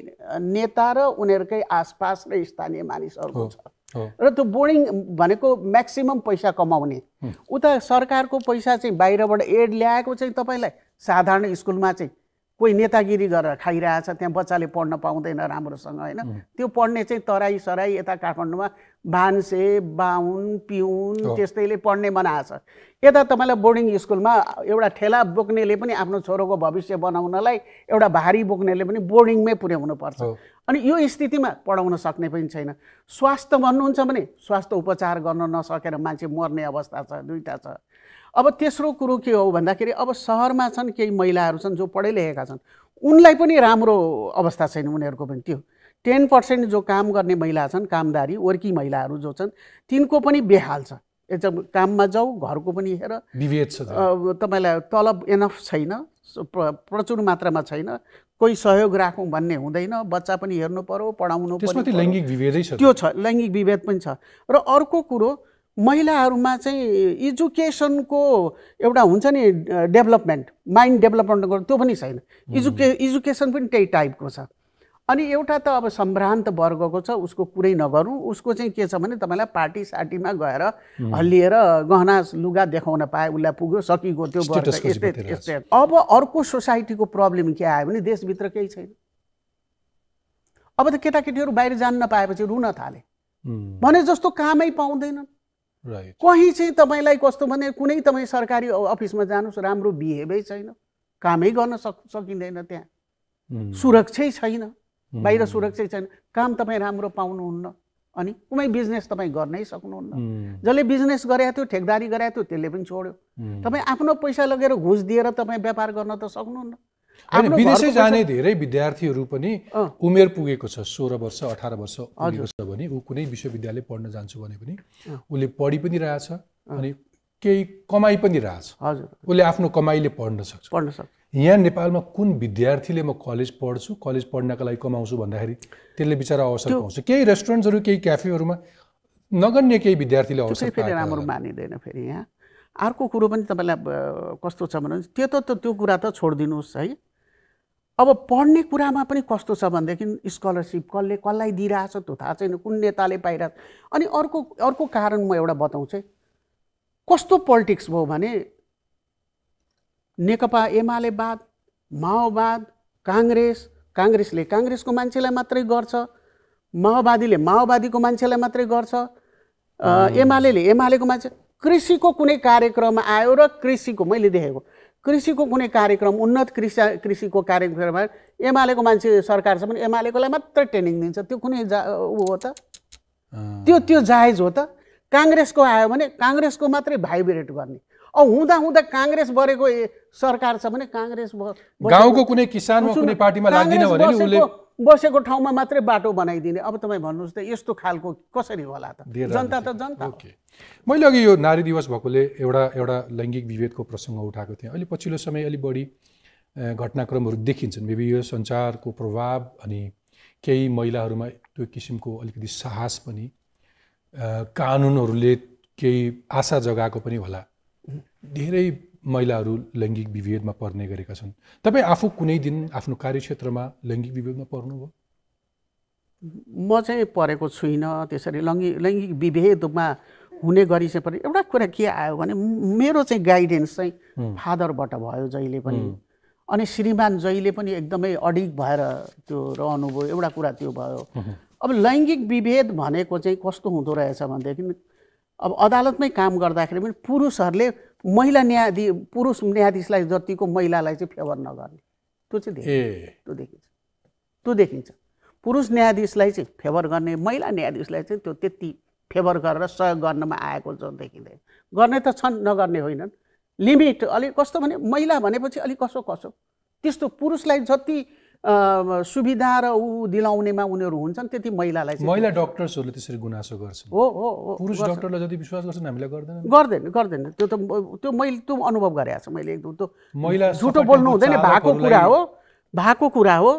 नेता र उनीहरूकै आसपास र स्थानीय मानिसहरूको छ र त्यो बोर्डिङ भनेको म्याक्सिमम् पैसा कमाउने उता सरकारको पैसा चाहिँ बाहिरबाट एड ल्याएको चाहिँ तपाईँलाई साधारण स्कुलमा चाहिँ कोही नेतागिरी गरेर खाइरहेछ त्यहाँ बच्चाले पढ्न पाउँदैन राम्रोसँग होइन त्यो पढ्ने चाहिँ तराई सराई यता काठमाडौँमा भान्से बाहुन पिउन त्यस्तैले पढ्ने बनाएको छ यता तपाईँलाई बोर्डिङ स्कुलमा एउटा ठेला बोक्नेले पनि आफ्नो छोरोको भविष्य बनाउनलाई एउटा भारी बोक्नेले पनि बोर्डिङमै पुर्याउनुपर्छ अनि यो स्थितिमा पढाउन सक्ने पनि छैन स्वास्थ्य भन्नुहुन्छ भने स्वास्थ्य उपचार गर्न नसकेर मान्छे मर्ने अवस्था छ दुइटा छ अब तेस्रो कुरो के हो भन्दाखेरि अब सहरमा छन् केही महिलाहरू छन् जो पढे लेखेका छन् उनलाई पनि राम्रो अवस्था छैन उनीहरूको पनि त्यो टेन पर्सेन्ट जो काम गर्ने महिला छन् कामदारी वर्की महिलाहरू जो छन् तिनको पनि बेहाल छ एकदम काममा जाऊ घरको पनि हेर विभेद छ तपाईँलाई तलब एनफ छैन प्रचुर मात्रामा छैन कोही सहयोग राखौँ भन्ने हुँदैन बच्चा पनि हेर्नु पऱ्यो पढाउनु लैङ्गिक विभेदै छ त्यो छ लैङ्गिक विभेद पनि छ र अर्को कुरो महिलाहरूमा चाहिँ इजुकेसनको एउटा हुन्छ नि डेभलपमेन्ट माइन्ड डेभलपमेन्ट गर्नु त्यो पनि छैन इजुके इजुकेसन पनि त्यही टाइपको छ अनि एउटा त अब सम्भ्रान्त वर्गको छ उसको कुरै नगरौँ उसको चाहिँ के छ भने तपाईँलाई पार्टी साटीमा गएर हल्लिएर गहना लुगा देखाउन पाए उसलाई पुग्यो सकिगयो त्यो वर्ग यस्तै यस्तै अब अर्को सोसाइटीको प्रब्लम के आयो भने देशभित्र केही छैन अब त केटाकेटीहरू बाहिर जान नपाएपछि रुन थाले भने जस्तो कामै पाउँदैनन् कहीँ चाहिँ तपाईँलाई कस्तो भने कुनै तपाईँ सरकारी अफिसमा जानुहोस् राम्रो बिहेभै छैन कामै गर्न सक सकिँदैन त्यहाँ सुरक्षै छैन बाहिर सुरक्षित छैन काम तपाईँ राम्रो पाउनुहुन्न अनि कुनै बिजनेस तपाईँ गर्नै सक्नुहुन्न जसले बिजनेस गरेको थियो ठेकदारी गरेको थियो त्यसले पनि छोड्यो तपाईँ आफ्नो पैसा लगेर घुस दिएर तपाईँ व्यापार गर्न त सक्नुहुन्न विदेशै जाने धेरै विद्यार्थीहरू पनि उमेर पुगेको छ सोह्र वर्ष अठार वर्ष पुगेको छ भने ऊ कुनै विश्वविद्यालय पढ्न जान्छु भने पनि उसले पढि पनि रहेछ अनि केही कमाइ पनि रहेछ हजुर उसले आफ्नो कमाइले पढ्न सक्छ पढ्न सक्छ यहाँ नेपालमा कुन विद्यार्थीले म कलेज पढ्छु कलेज पढ्नका लागि कमाउँछु भन्दाखेरि त्यसले बिचरा अवसर पाउँछ केही रेस्टुरेन्ट्सहरू केही क्याफेहरूमा नगन्य केही विद्यार्थीले अवसर फेरि राम्रो मानिँदैन फेरि यहाँ अर्को कुरो पनि तपाईँलाई कस्तो छ भने त्यो त त्यो कुरा त छोडिदिनुहोस् है अब पढ्ने कुरामा पनि कस्तो छ भनेदेखि स्कलरसिप कसले कसलाई दिइरहेछ त्यो थाहा छैन कुन नेताले पाइरहेछ अनि अर्को अर्को कारण म एउटा बताउँछु कस्तो पोलिटिक्स भयो भने नेकपा एमालेवाद माओवाद काङ्ग्रेस काङ्ग्रेसले काङ्ग्रेसको मान्छेलाई मात्रै गर्छ माओवादीले माओवादीको मान्छेलाई मात्रै गर्छ एमाले एमालेको मान्छे कृषिको कुनै कार्यक्रम आयो र कृषिको मैले देखेको कृषिको कुनै कार्यक्रम उन्नत कृषि कृषिको कार्यक्रम एमालेको मान्छे सरकार छ भने एमालेकोलाई मात्र ट्रेनिङ दिन्छ त्यो कुनै जा ऊ हो त त्यो त्यो जायज हो त काङ्ग्रेसको आयो भने काङ्ग्रेसको मात्रै भाइब्रेट गर्ने औ हुँदा हुँदा काङ्ग्रेस बढेको सरकार छ भने काङ्ग्रेस गाउँको कुनै किसान कुनै पार्टीमा लाग्दैन भने उसले बसेको ठाउँमा मात्रै बाटो बनाइदिने अब तपाईँ भन्नुहोस् त यस्तो खालको कसरी होला त जनता त जनता मैले अघि यो नारी दिवस भएकोले एउटा एउटा लैङ्गिक विभेदको प्रसङ्ग उठाएको थिएँ अहिले पछिल्लो समय अलिक बढी घटनाक्रमहरू देखिन्छन् मेबी यो सञ्चारको प्रभाव अनि केही महिलाहरूमा त्यो किसिमको अलिकति साहस पनि कानुनहरूले केही आशा जगाएको पनि होला धेरै महिलाहरू लैङ्गिक विभेदमा पर्ने गरेका छन् तपाईँ आफू कुनै दिन आफ्नो कार्यक्षेत्रमा लैङ्गिक विभेदमा पर्नुभयो म चाहिँ परेको छुइनँ त्यसरी लैङ्गिक लैङ्गिक विभेदमा हुने गरी चाहिँ पनि एउटा कुरा के आयो भने मेरो चाहिँ गाइडेन्स चाहिँ फादरबाट भयो जहिले पनि अनि श्रीमान जहिले पनि एकदमै अडिक भएर त्यो रहनुभयो एउटा कुरा त्यो भयो अब लैङ्गिक विभेद भनेको चाहिँ कस्तो हुँदो रहेछ भनेदेखि अब अदालतमै काम गर्दाखेरि पनि पुरुषहरूले महिला न्यायाधी पुरुष न्यायाधीशलाई जतिको महिलालाई चाहिँ फेभर नगर्ने त्यो चाहिँ देखिन्छ त्यो देखिन्छ त्यो देखिन्छ पुरुष न्यायाधीशलाई चाहिँ फेभर गर्ने महिला न्यायाधीशलाई चाहिँ त्यो त्यति फेभर गरेर सहयोग गर्नमा आएको जो देखिँदैन गर्ने त छन् नगर्ने होइनन् लिमिट अलिक कस्तो भने महिला भनेपछि अलिक कसो कसो त्यस्तो पुरुषलाई जति सुविधा र ऊ दिलाउनेमा उनीहरू हुन्छन् त्यति महिलालाई महिला डक्टर्सहरूले त्यसरी गुनासो गर्छ हो हो पुरुष डक्टरलाई जति विश्वास गर्छन् हामीलाई गर्दैन गर्दैन गर्दैन त्यो त त्यो मैले त्यो अनुभव गरेको छु मैले एकदम त्यो महिला झुटो बोल्नु हुँदैन भएको कुरा हो भएको कुरा हो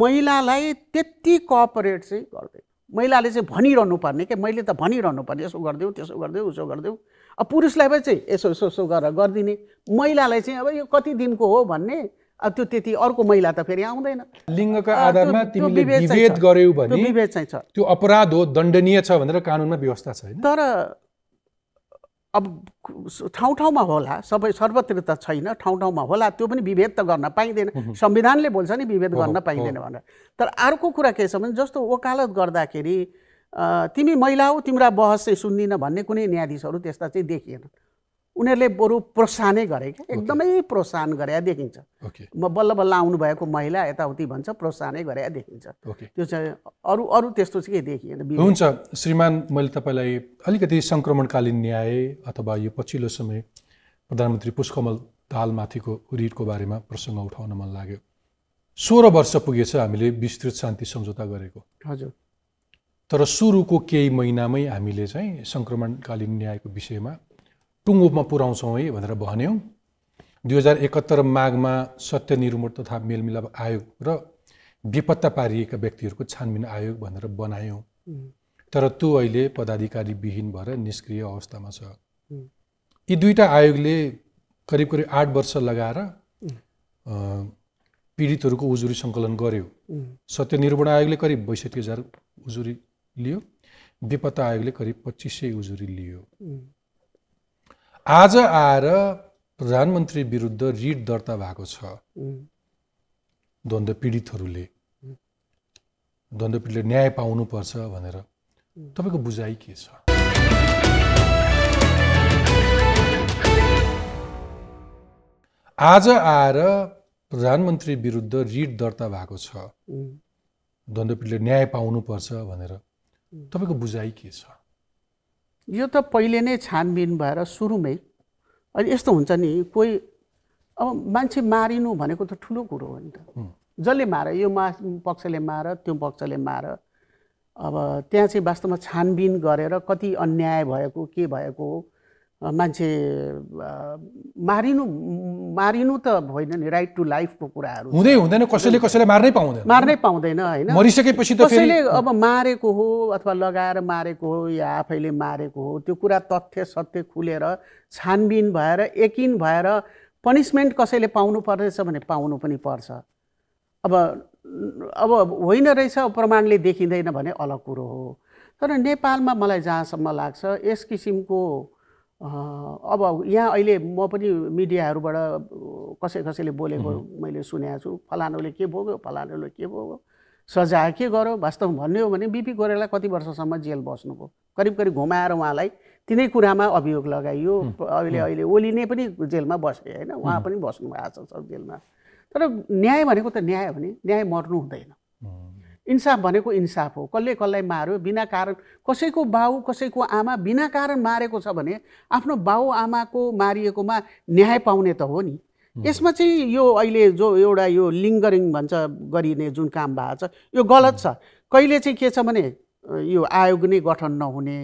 महिलालाई त्यति कोअपरेट चाहिँ गर्दैन महिलाले चाहिँ भनिरहनु पर्ने कि मैले त भनिरहनु पर्ने यसो गरिदेऊ त्यसो गरिदेऊ उसो गरिदेऊ अब पुरुषलाई पनि चाहिँ यसो यसो यसो गरेर गरिदिने महिलालाई चाहिँ अब यो कति दिनको हो भन्ने अब त्यो त्यति अर्को महिला त फेरि आउँदैन लिङ्गको आधारमा विभेद गर्यौ भने विभेद चाहिँ छ त्यो अपराध हो दण्डनीय छ भनेर कानुनमा व्यवस्था छ तर अब ठाउँ ठाउँमा होला सबै सर्वत्र त छैन ठाउँ ठाउँमा होला त्यो पनि विभेद त गर्न पाइँदैन संविधानले बोल्छ नि विभेद गर्न पाइँदैन भनेर तर अर्को कुरा के छ भने जस्तो वकालत गर्दाखेरि तिमी महिला हो तिम्रा बहस चाहिँ सुन्दिनँ भन्ने कुनै न्यायाधीशहरू त्यस्ता चाहिँ देखिएनन् उनीहरूले बरु प्रोत्साहनै गरे क्या एकदमै प्रोत्साहन गरे देखिन्छ म बल्ल बल्ल आउनुभएको महिला यताउति भन्छ प्रोत्साहनै गरे देखिन्छ त्यो चाहिँ अरू अरू त्यस्तो चाहिँ केही देखिएन हुन्छ श्रीमान मैले तपाईँलाई अलिकति सङ्क्रमणकालीन न्याय अथवा यो पछिल्लो समय प्रधानमन्त्री पुष्कमल दालमाथिको रिटको बारेमा प्रसङ्ग उठाउन मन लाग्यो सोह्र वर्ष पुगेछ हामीले विस्तृत शान्ति सम्झौता गरेको हजुर तर सुरुको केही महिनामै हामीले चाहिँ सङ्क्रमणकालीन न्यायको विषयमा टुङ्गोमा पुर्याउँछौँ है भनेर भन्यौँ दुई हजार एकहत्तर माघमा सत्य निर्मूल तथा मेलमिलाप आयोग र बेपत्ता पारिएका व्यक्तिहरूको छानबिन आयोग भनेर बनायौँ तर त्यो अहिले पदाधिकारी विहीन भएर निष्क्रिय अवस्थामा छ यी दुईवटा आयोगले करिब करिब आठ वर्ष लगाएर पीडितहरूको उजुरी सङ्कलन गर्यो सत्य निर्वहण आयोगले करिब बैसठी हजार उजुरी लियो बेपत्ता आयोगले करिब पच्चिस सय उजुरी लियो आज आएर प्रधानमन्त्री विरुद्ध रिट दर्ता भएको छ द्वन्द्व पीडितहरूले द्वन्द्व पीडितले न्याय पाउनुपर्छ भनेर तपाईँको बुझाइ के छ आज आएर प्रधानमन्त्री विरुद्ध रिट दर्ता भएको छ पीडितले न्याय पाउनुपर्छ भनेर तपाईँको बुझाइ के छ यो त पहिले नै छानबिन भएर सुरुमै अहिले यस्तो हुन्छ नि कोही अब मान्छे मारिनु भनेको त ठुलो कुरो हो नि त जसले मार यो मा पक्षले मार त्यो पक्षले मार अब त्यहाँ चाहिँ वास्तवमा छानबिन गरेर कति अन्याय भएको के भएको हो मान्छे मारिनु मारिनु त होइन नि राइट टु लाइफको कुराहरू हुँदै हुँदैन कसैले कसैले मार्नै पाउँदैन मार्नै पाउँदैन होइन मरिसकेपछि त कसैले अब मारेको हो अथवा लगाएर मारेको हो या आफैले मारेको हो त्यो कुरा तथ्य सत्य खुलेर छानबिन भएर यकिन भएर पनिसमेन्ट कसैले पाउनु पर्दैछ भने पाउनु पनि पर्छ अब अब होइन रहेछ प्रमाणले देखिँदैन भने अलग कुरो हो तर नेपालमा मलाई जहाँसम्म लाग्छ यस किसिमको अब यहाँ अहिले म पनि मिडियाहरूबाट कसै कसैले बोलेको मैले सुनेको छु फलानुले के भोग्यो फलानुले के भोग्यो सजाय के गर्यो वास्तवमा भन्ने हो भने बिपी कोरेला कति वर्षसम्म जेल बस्नुभयो करिब करिब घुमाएर उहाँलाई तिनै कुरामा अभियोग लगाइयो अहिले अहिले ओली नै पनि जेलमा बसे होइन उहाँ पनि बस्नु भएको छ जेलमा तर न्याय भनेको त न्याय हो भने न्याय मर्नु हुँदैन इन्साफ भनेको इन्साफ हो कसले कसलाई मार्यो बिना कारण कसैको बाउ कसैको आमा बिना कारण मारेको छ भने आफ्नो बाउ आमाको मारिएकोमा न्याय पाउने त हो नि यसमा चाहिँ यो अहिले जो एउटा यो लिङ्गरिङ भन्छ गरिने जुन काम भएको छ यो गलत छ कहिले चाहिँ के छ भने यो आयोग नै गठन नहुने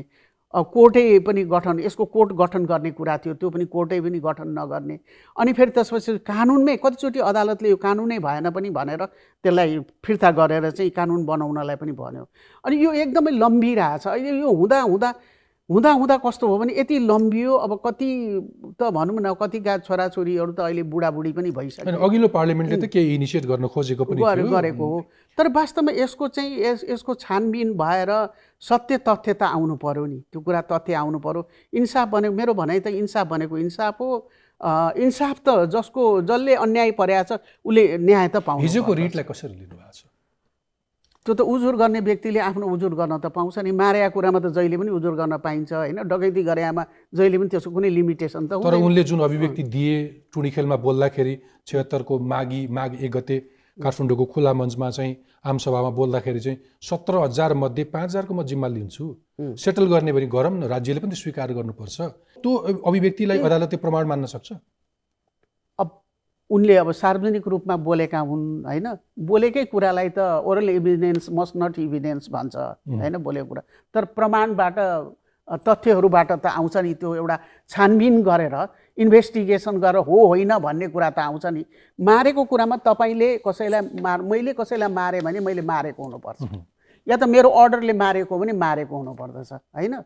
कोर्टै पनि गठन यसको कोर्ट गठन गर्ने कुरा थियो त्यो पनि कोर्टै पनि गठन नगर्ने अनि फेरि त्यसपछि कानुनमै कतिचोटि अदालतले यो कानुनै भएन पनि भनेर त्यसलाई फिर्ता गरेर चाहिँ कानुन बनाउनलाई पनि भन्यो अनि यो एकदमै लम्बिरहेछ अहिले यो हुँदा हुँदा हुँदा हुँदा कस्तो हो भने यति लम्बियो अब कति त भनौँ न कति कतिका छोराछोरीहरू त अहिले बुढाबुढी पनि भइसक्यो अघिल्लो पार्लियामेन्टले त केही इनिसिएट गर्न खोजेको पनि गरेको हो तर वास्तवमा यसको चाहिँ यस यसको छानबिन भएर सत्य तथ्य त आउनु पऱ्यो नि त्यो कुरा तथ्य आउनु पऱ्यो इन्साफ भनेको मेरो भनाइ त इन्साफ भनेको इन्साफ हो इन्साफ त जसको जसले अन्याय परेको छ उसले न्याय त पाउँछ हिजोको रिटलाई कसरी लिनुभएको छ त्यो त उजुर गर्ने व्यक्तिले आफ्नो उजुर गर्न त पाउँछ नि मारेका कुरामा त जहिले पनि उजुर गर्न पाइन्छ होइन डकैती गरेमा जहिले पनि त्यसको कुनै लिमिटेसन त तर उनले जुन अभिव्यक्ति दिए टुडी खेलमा बोल्दाखेरि छिहत्तरको माघी माघ एक गते काठमाडौँको खुला मञ्चमा चाहिँ आमसभामा बोल्दाखेरि चाहिँ सत्र हजार मध्ये पाँच हजारको म जिम्मा लिन्छु सेटल गर्ने भने गरौँ न राज्यले पनि स्वीकार गर्नुपर्छ त्यो अभिव्यक्तिलाई अदालतले प्रमाण मान्न सक्छ उनले अब सार्वजनिक रूपमा बोलेका हुन् होइन बोलेकै कुरालाई त oral evidence must not evidence भन्छ होइन बोलेको कुरा तर प्रमाणबाट तथ्यहरूबाट त आउँछ नि त्यो एउटा छानबिन गरेर इन्भेस्टिगेसन गरेर हो होइन भन्ने कुरा त आउँछ नि मारेको कुरामा तपाईँले कसैलाई मार मैले कसैलाई मारेँ भने मैले मारेको हुनुपर्छ या त मेरो अर्डरले मारेको भने मारेको हुनुपर्दछ होइन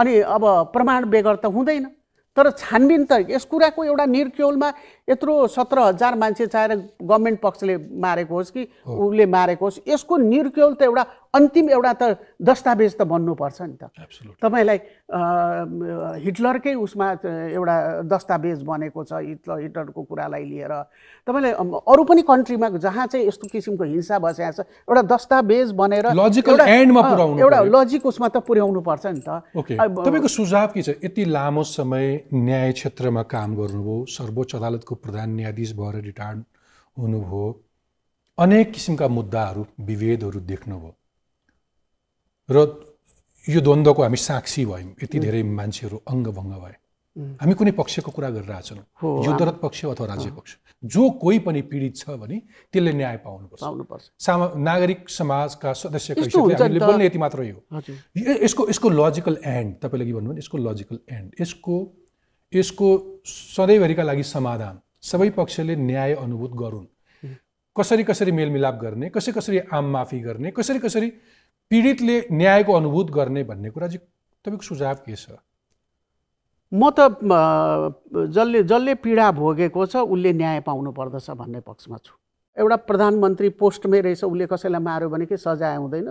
अनि अब प्रमाण बेगर त हुँदैन तर छानबिन त यस कुराको एउटा निर्क्योलमा यत्रो सत्र हजार मान्छे चाहेर गभर्मेन्ट पक्षले मारेको होस् कि उसले मारेको होस् यसको निर्क्योल त एउटा अन्तिम एउटा त दस्तावेज त बन्नुपर्छ नि त तपाईँलाई हिटलरकै उसमा एउटा दस्तावेज बनेको छ हिटलर हिटलरको कुरालाई लिएर तपाईँलाई अरू पनि कन्ट्रीमा जहाँ चाहिँ यस्तो किसिमको हिंसा बसिया छ एउटा दस्तावेज बनेर एउटा लजिक उसमा त पुर्याउनु पर्छ नि त तपाईँको सुझाव के छ यति लामो समय न्याय क्षेत्रमा काम गर्नुभयो सर्वोच्च अदालतको प्रधान न्यायाधीश भएर रिटायर्ड हुनुभयो अनेक किसिमका मुद्दाहरू विभेदहरू देख्नुभयो र यो द्वन्द्वको हामी साक्षी भयौँ यति धेरै मान्छेहरू अङ्गभङ्ग भए हामी कुनै पक्षको कुरा गरिरहेको छैनौँ युद्धरत पक्ष अथवा राज्य पक्ष जो कोही पनि पीडित छ भने त्यसले न्याय पाउनुपर्छ सामा नागरिक समाजका सदस्यको बोल्ने यति मात्रै हो यसको यसको लजिकल एन्ड तपाईँले के भन्नुभयो यसको लजिकल एन्ड यसको यसको सधैँभरिका लागि समाधान सबै पक्षले न्याय अनुभूत गरून् कसरी कसरी मेलमिलाप गर्ने कसरी कसरी आम माफी गर्ने कसरी कसरी पीडितले न्यायको अनुभूत गर्ने भन्ने कुरा चाहिँ तपाईँको सुझाव के छ म त जसले जसले पीडा भोगेको छ उसले न्याय पाउनु पर्दछ भन्ने पक्षमा छु एउटा प्रधानमन्त्री पोस्टमै रहेछ उसले कसैलाई माऱ्यो भने के सजाय हुँदैन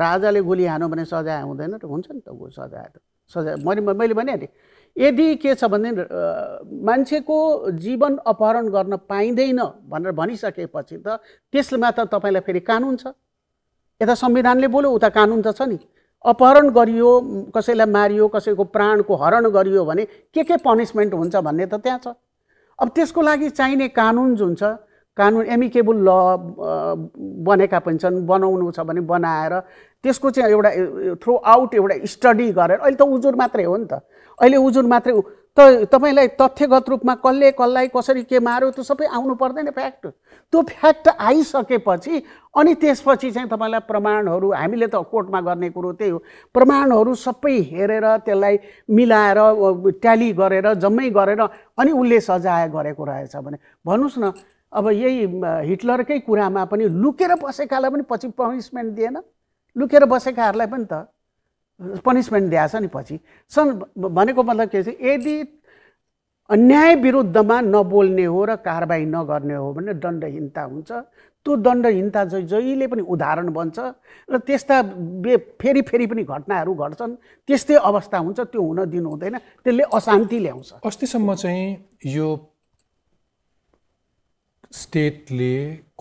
राजाले गोली हान्यो भने सजाय हुँदैन र हुन्छ नि त ऊ सजाय त सजाय मैले मैले भने नि यदि के छ भने मान्छेको जीवन अपहरण गर्न पाइँदैन भनेर भनिसकेपछि त त्यसमा त तपाईँलाई फेरि कानुन छ यता संविधानले बोल्यो उता कानुन त छ नि अपहरण गरियो कसैलाई मारियो कसैको प्राणको हरण गरियो भने के के पनिसमेन्ट हुन्छ भन्ने त त्यहाँ छ अब त्यसको लागि चाहिने कानुन जुन छ कानुन एमिकेबल ल बनेका पनि छन् बनाउनु छ भने बनाएर त्यसको चाहिँ एउटा थ्रु आउट एउटा स्टडी गरेर अहिले त उजुर मात्रै हो नि त अहिले उजुर मात्रै त तपाईँलाई तथ्यगत रूपमा कसले कसलाई कसरी के मार्यो त्यो सबै आउनु पर्दैन फ्याक्ट त्यो फ्याक्ट आइसकेपछि अनि त्यसपछि चाहिँ तपाईँलाई प्रमाणहरू हामीले त कोर्टमा गर्ने कुरो त्यही हो प्रमाणहरू सबै हेरेर त्यसलाई मिलाएर ट्याली गरेर जम्मै गरेर अनि उसले सजाय गरेको रहेछ भने भन्नुहोस् न अब यही हिटलरकै कुरामा पनि लुकेर बसेकालाई पनि पछि पनिसमेन्ट दिएन लुकेर बसेकाहरूलाई पनि त पनिसमेन्ट दिएको छ नि पछि सन् भनेको मतलब के छ यदि अन्याय विरुद्धमा नबोल्ने हो र कारवाही नगर्ने हो भने दण्डहीनता हुन्छ त्यो दण्डहीनता चाहिँ जहिले पनि उदाहरण बन्छ र त्यस्ता बे फेरि फेरि पनि घटनाहरू घट्छन् त्यस्तै अवस्था हुन्छ त्यो हुन दिनु हुँदैन त्यसले अशान्ति ल्याउँछ अस्तिसम्म चाहिँ यो स्टेटले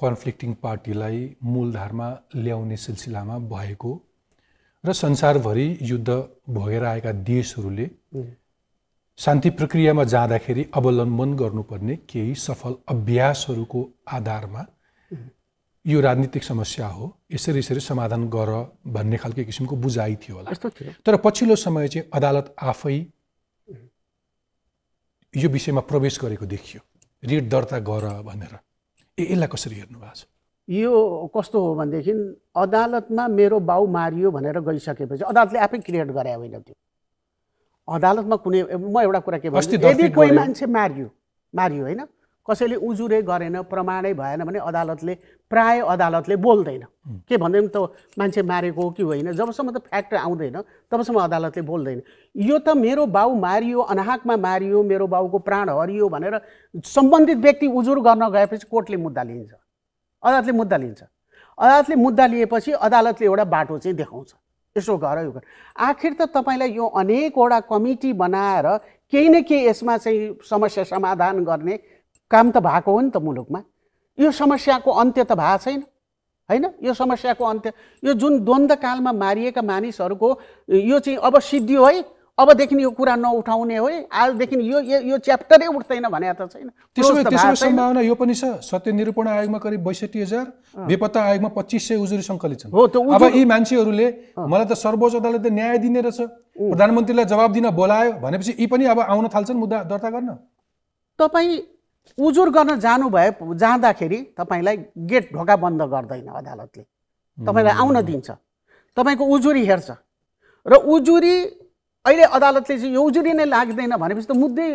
कन्फ्लिक्टिङ पार्टीलाई मूलधारमा ल्याउने सिलसिलामा भएको र संसारभरि युद्ध भोगेर आएका देशहरूले शान्ति प्रक्रियामा जाँदाखेरि अवलम्बन गर्नुपर्ने केही सफल अभ्यासहरूको आधारमा यो राजनीतिक समस्या हो यसरी यसरी समाधान गर भन्ने खालको किसिमको बुझाइ थियो होला तर पछिल्लो समय चाहिँ अदालत आफै यो विषयमा प्रवेश गरेको देखियो रिट दर्ता गर भनेर ए यसलाई कसरी हेर्नु भएको छ यो कस्तो हो भनेदेखि अदालतमा मेरो बाउ मारियो भनेर गइसकेपछि अदालतले आफै क्रिएट गरे होइन त्यो अदालतमा कुनै म एउटा कुरा के भन्छु यदि कोही मान्छे मारियो मारियो होइन कसैले उजुरै गरेन प्रमाणै भएन भने अदालतले प्राय अदालतले बोल्दैन के भन्दैन त मान्छे मारेको हो कि होइन जबसम्म त फ्याक्ट आउँदैन तबसम्म अदालतले बोल्दैन यो त मेरो बाउ मारियो अनाहकमा मारियो मेरो बाउको प्राण हरियो भनेर सम्बन्धित व्यक्ति उजुर गर्न गएपछि कोर्टले मुद्दा लिन्छ अदालतले मुद्दा लिन्छ अदालतले मुद्दा लिएपछि अदालतले एउटा बाटो चाहिँ देखाउँछ यसो गर यो गर आखिर त तपाईँलाई यो अनेकवटा कमिटी बनाएर केही न केही यसमा चाहिँ समस्या समाधान गर्ने काम त भएको हो नि त मुलुकमा यो समस्याको अन्त्य त भएको छैन होइन यो समस्याको अन्त्य यो जुन द्वन्द्वकालमा मारिएका मानिसहरूको यो चाहिँ अब सिद्धियो है अबदेखि यो कुरा नउठाउने हो आजदेखि यो यो च्याप्टरै उठ्दैन भने त छैन त्यसो त्यसो सम्भावना यो पनि छ सत्य निरूपण आयोगमा करिब बैसठी हजार बेपत्ता आयोगमा पच्चिस सय उजुरी सङ्कलित छन् अब यी मान्छेहरूले मलाई त सर्वोच्च अदालतले न्याय दिने रहेछ प्रधानमन्त्रीलाई जवाब दिन बोलायो भनेपछि यी पनि अब आउन थाल्छन् मुद्दा दर्ता गर्न तपाईँ उजुर गर्न जानु भए जाँदाखेरि तपाईँलाई गेट ढोका बन्द गर्दैन अदालतले तपाईँलाई आउन दिन्छ तपाईँको उजुरी हेर्छ र उजुरी अहिले अदालतले चाहिँ यो उजुरी नै लाग्दैन भनेपछि त मुद्दै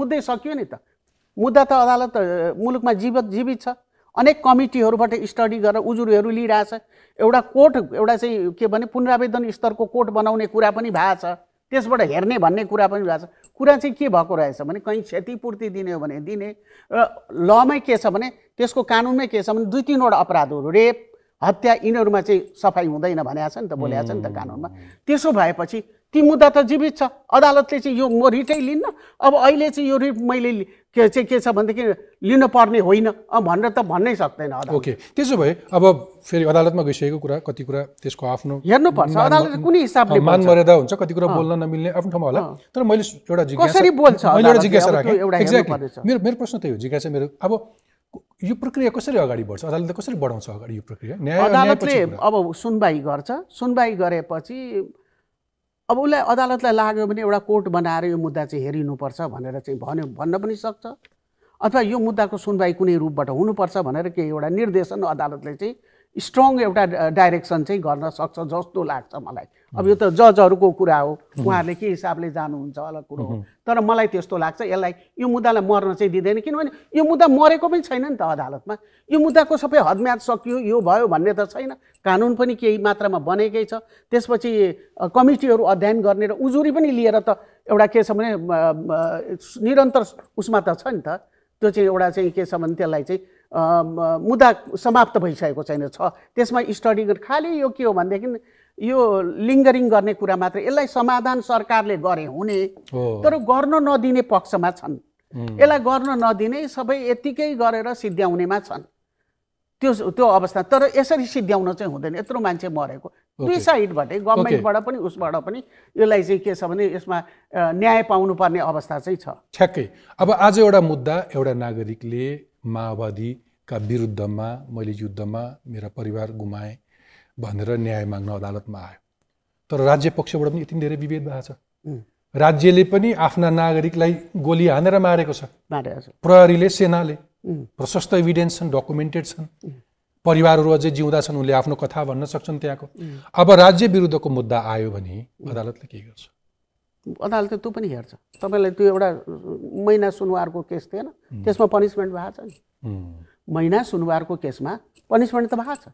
मुद्दै सकियो नि त मुद्दा त अदालत मुलुकमा जीवित जीवित छ अनेक कमिटीहरूबाट स्टडी गरेर उजुरीहरू लिइरहेछ एउटा कोर्ट एउटा चाहिँ के भने पुनरावेदन स्तरको कोर्ट बनाउने कुरा पनि भएको छ त्यसबाट हेर्ने भन्ने कुरा पनि भएको छ कुरा चाहिँ के भएको रहेछ भने कहीँ क्षतिपूर्ति दिने हो भने दिने र लमै के छ भने त्यसको कानुनमै के छ भने दुई तिनवटा अपराधहरू रेप हत्या यिनीहरूमा चाहिँ सफाइ हुँदैन भनेको छ नि त बोलेको छ नि त कानुनमा त्यसो भएपछि ती मुद्दा त जीवित छ अदालतले चाहिँ यो म रिटै लिन्न अब अहिले चाहिँ यो रिट मैले के चाहिँ के छ भनेदेखि पर्ने होइन भनेर त भन्नै सक्दैन ओके त्यसो भए अब फेरि अदालतमा गइसकेको कुरा कति कुरा त्यसको आफ्नो हेर्नुपर्छ अदालत कुनै हिसाबले मान मर्यादा हुन्छ कति कुरा बोल्न नमिल्ने आफ्नो ठाउँमा होला तर मैले एउटा कसरी बोल्छ जिज्ञासा राखेँ मेरो मेरो प्रश्न त्यही हो जिज्ञासा मेरो अब यो प्रक्रिया कसरी अगाडि बढ्छ अदालतले कसरी बढाउँछ अगाडि यो प्रक्रिया अदालतले अब सुनवाई गर्छ सुनवाई गरेपछि अब उसलाई अदालतलाई लाग्यो भने एउटा कोर्ट बनाएर यो मुद्दा चाहिँ हेरिनुपर्छ भनेर चाहिँ भन्यो भन्न पनि सक्छ अथवा यो मुद्दाको सुनवाई कुनै रूपबाट हुनुपर्छ भनेर केही एउटा निर्देशन अदालतले चाहिँ स्ट्रङ एउटा डाइरेक्सन चाहिँ गर्न सक्छ जस्तो लाग्छ मलाई अब यो त जजहरूको कुरा हो उहाँहरूले के हिसाबले जानुहुन्छ अलग कुरो हो तर मलाई त्यस्तो लाग्छ यसलाई यो मुद्दालाई मर्न चाहिँ दिँदैन किनभने यो मुद्दा मरेको पनि छैन नि त अदालतमा यो मुद्दाको सबै हदम्याद सकियो यो भयो भन्ने त छैन कानुन पनि केही मात्रामा बनेकै छ त्यसपछि कमिटीहरू अध्ययन गर्ने र उजुरी पनि लिएर त एउटा के छ भने निरन्तर उसमा त छ नि त त्यो चाहिँ एउटा चाहिँ के छ भने त्यसलाई चाहिँ मुद्दा समाप्त भइसकेको छैन छ त्यसमा स्टडी खालि यो के हो भनेदेखि यो लिङ्गरिङ गर्ने कुरा मात्र यसलाई समाधान सरकारले गरे हुने तर गर्न नदिने पक्षमा छन् यसलाई गर्न नदिने सबै यत्तिकै गरेर सिद्ध्याउनेमा छन् त्यो त्यो अवस्था तर यसरी सिद्ध्याउन चाहिँ हुँदैन यत्रो मान्छे मरेको दुई साइडबाटै गभर्मेन्टबाट पनि उसबाट पनि यसलाई चाहिँ के छ भने यसमा न्याय पाउनुपर्ने अवस्था चाहिँ छ ठ्याक्कै अब आज एउटा मुद्दा एउटा नागरिकले माओवादीका विरुद्धमा मैले युद्धमा मेरा परिवार गुमाएँ भनेर न्याय माग्न अदालतमा आयो तर राज्य पक्षबाट पनि यति धेरै विभेद भएको छ राज्यले पनि आफ्ना नागरिकलाई गोली हानेर मारेको छ प्रहरीले सेनाले प्रशस्त इभिडेन्स छन् डकुमेन्टेड छन् परिवारहरू अझै जिउँदा छन् उनले आफ्नो कथा भन्न सक्छन् त्यहाँको अब राज्य विरुद्धको मुद्दा आयो भने अदालतले के गर्छ अदालतले त्यो पनि हेर्छ तपाईँलाई त्यो एउटा महिना सुनवारको केस थिएन त्यसमा पनिसमेन्ट भएको छ नि महिना सुनवारको केसमा पनिसमेन्ट त भएको छ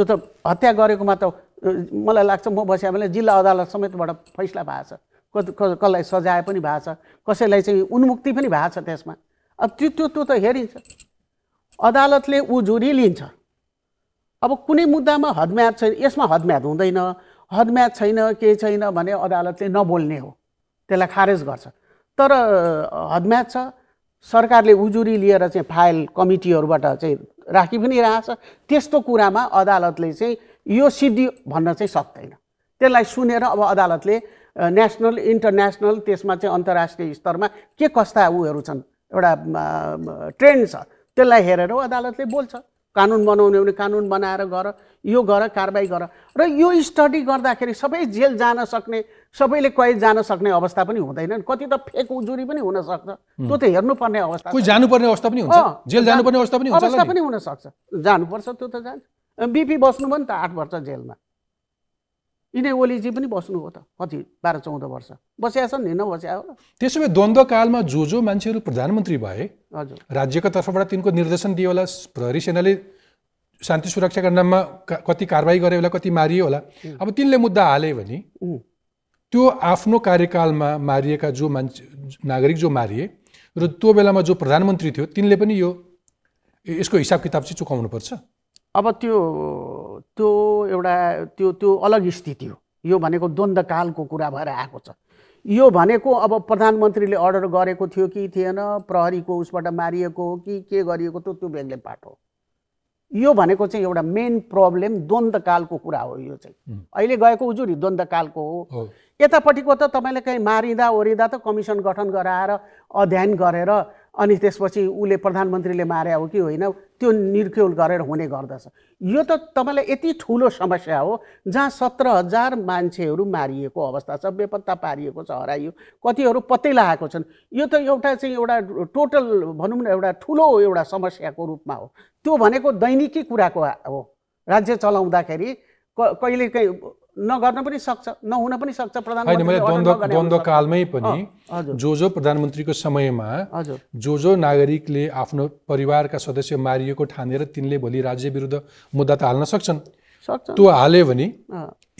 त्यो त हत्या गरेकोमा त मलाई लाग्छ म बसे भने जिल्ला अदालत समेतबाट फैसला भएको छ कसलाई सजाय पनि भएको छ कसैलाई चाहिँ उन्मुक्ति पनि भएको छ त्यसमा अब त्यो त्यो त्यो त हेरिन्छ अदालतले उजुरी लिन्छ अब कुनै मुद्दामा हदम्याद छैन यसमा हदम्याद हुँदैन हदम्याच छैन केही छैन भने अदालतले नबोल्ने हो त्यसलाई खारेज गर्छ तर हदम्याच छ सरकारले उजुरी लिएर चाहिँ फाइल कमिटीहरूबाट चाहिँ राखी पनि रहेछ त्यस्तो कुरामा अदालतले चाहिँ यो सिद्धि भन्न चाहिँ सक्दैन त्यसलाई सुनेर अब अदालतले नेसनल इन्टरनेसनल त्यसमा चाहिँ अन्तर्राष्ट्रिय स्तरमा के कस्ता उयोहरू छन् एउटा ट्रेन्ड छ त्यसलाई हेरेर अदालतले बोल्छ कानुन बनाउने भने कानुन बनाएर गर यो गर कारवाही गर र यो स्टडी गर्दाखेरि सबै जेल जान सक्ने सबैले कहिले जान सक्ने अवस्था पनि हुँदैन कति त फेक उजुरी पनि हुनसक्छ त्यो त हेर्नुपर्ने अवस्था कोही जानुपर्ने अवस्था पनि हुन्छ जेल जानुपर्ने अवस्था पनि अवस्था पनि हुनसक्छ जानुपर्छ त्यो त जान्छ बिपी बस्नु नि त आठ वर्ष जेलमा यिनै ओलीजी पनि बस्नु हो त कति बाह्र चौध वर्ष बस्या छन् नि नबस्या हो त्यसो भए द्वन्द्वकालमा जो जो मान्छेहरू प्रधानमन्त्री भए हजुर राज्यको तर्फबाट तिनको निर्देशन दियो होला प्रहरी सेनाले शान्ति सुरक्षाका नाममा कति कारवाही गरे होला कति मारियो होला अब तिनले मुद्दा हाले भने त्यो आफ्नो कार्यकालमा मारिएका जो मान्छे नागरिक जो मारिए र त्यो बेलामा जो प्रधानमन्त्री थियो तिनले पनि यो यसको हिसाब किताब चाहिँ पर्छ अब त्यो त्यो एउटा त्यो त्यो अलग स्थिति हो यो भनेको द्वन्द्वकालको कुरा भएर आएको छ यो भनेको अब प्रधानमन्त्रीले अर्डर गरेको थियो कि थिएन प्रहरीको उसबाट मारिएको हो कि के गरिएको थियो त्यो बेग्लै पाठ हो यो भनेको चाहिँ एउटा मेन प्रब्लम द्वन्द्वकालको कुरा हो यो चाहिँ अहिले गएको उजुरी द्वन्द्वकालको हो यतापट्टिको त तपाईँले कहीँ मारिँदा ओरिँदा त कमिसन गठन गराएर अध्ययन गरेर अनि त्यसपछि उसले प्रधानमन्त्रीले मारे हो कि होइन त्यो निर्ख्योल गरेर हुने गर्दछ यो त तपाईँलाई यति ठुलो समस्या हो जहाँ सत्र हजार मान्छेहरू मारिएको अवस्था छ बेपत्ता पारिएको छ हराइयो कतिहरू पत्तै लगाएको छन् यो त एउटा चाहिँ एउटा टोटल भनौँ न एउटा ठुलो एउटा समस्याको रूपमा हो त्यो भनेको दैनिकी कुराको हो राज्य चलाउँदाखेरि क कहिलेकाहीँ नगर्न पनि सक्छ नहुन पनि सक्छ प्रधानमन्त्री पनि जो जो प्रधानमन्त्रीको समयमा जो जो नागरिकले आफ्नो परिवारका सदस्य मारिएको ठानेर तिनले भोलि राज्य विरुद्ध मुद्दा त हाल्न सक्छन् त्यो हाल्यो भने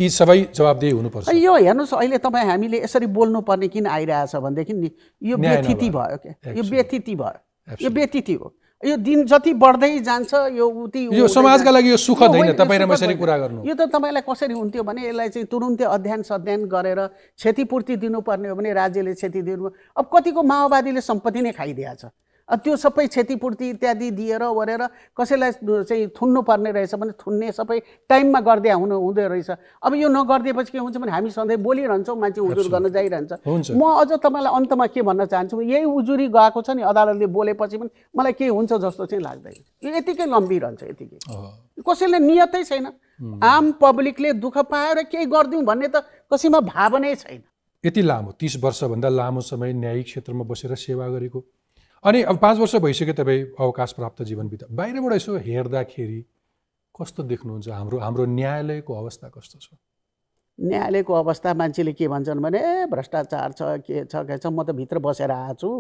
यी सबै जवाबदेही हुनुपर्छ यो हेर्नुहोस् अहिले तपाईँ हामीले यसरी बोल्नुपर्ने किन आइरहेछ भनेदेखि यो व्यथिति भयो क्या यो व्यथिति भयो यो व्यथिति हो यो दिन जति बढ्दै जान्छ यो उति यो समाजका लागि यो सुखद होइन तपाईँ र कुरा गर्नु यो त तपाईँलाई कसरी हुन्थ्यो भने यसलाई चाहिँ तुरुन्तै अध्ययन सध्ययन गरेर क्षतिपूर्ति दिनुपर्ने हो भने राज्यले क्षति दिनु अब कतिको माओवादीले सम्पत्ति नै खाइदिएछ त्यो सबै क्षतिपूर्ति इत्यादि दिएर ओरेर कसैलाई चाहिँ थुन्नु पर्ने रहेछ भने थुन्ने सबै टाइममा गरिदिया हुनु हुँदो रहेछ अब यो नगरिदिएपछि के हुन्छ भने हामी सधैँ बोलिरहन्छौँ मान्छे उजुर गर्न जाइरहन्छ म अझ तपाईँलाई अन्तमा के भन्न चाहन्छु यही उजुरी गएको छ नि अदालतले बोलेपछि पनि मलाई केही हुन्छ जस्तो चाहिँ लाग्दैन यो यतिकै लम्बी रहन्छ यतिकै कसैले नियतै छैन आम पब्लिकले दुःख पाएर केही गरिदिउँ भन्ने त कसैमा भावनै छैन यति लामो तिस वर्षभन्दा लामो समय न्यायिक क्षेत्रमा बसेर सेवा गरेको अनि अब पाँच वर्ष भइसक्यो तपाईँ अवकाश प्राप्त जीवन बिता बाहिरबाट यसो हेर्दाखेरि कस्तो देख्नुहुन्छ हाम्रो हाम्रो न्यायालयको अवस्था कस्तो छ न्यायालयको अवस्था मान्छेले के भन्छन् भने ए भ्रष्टाचार छ के छ के छ म त भित्र बसेर आएको छु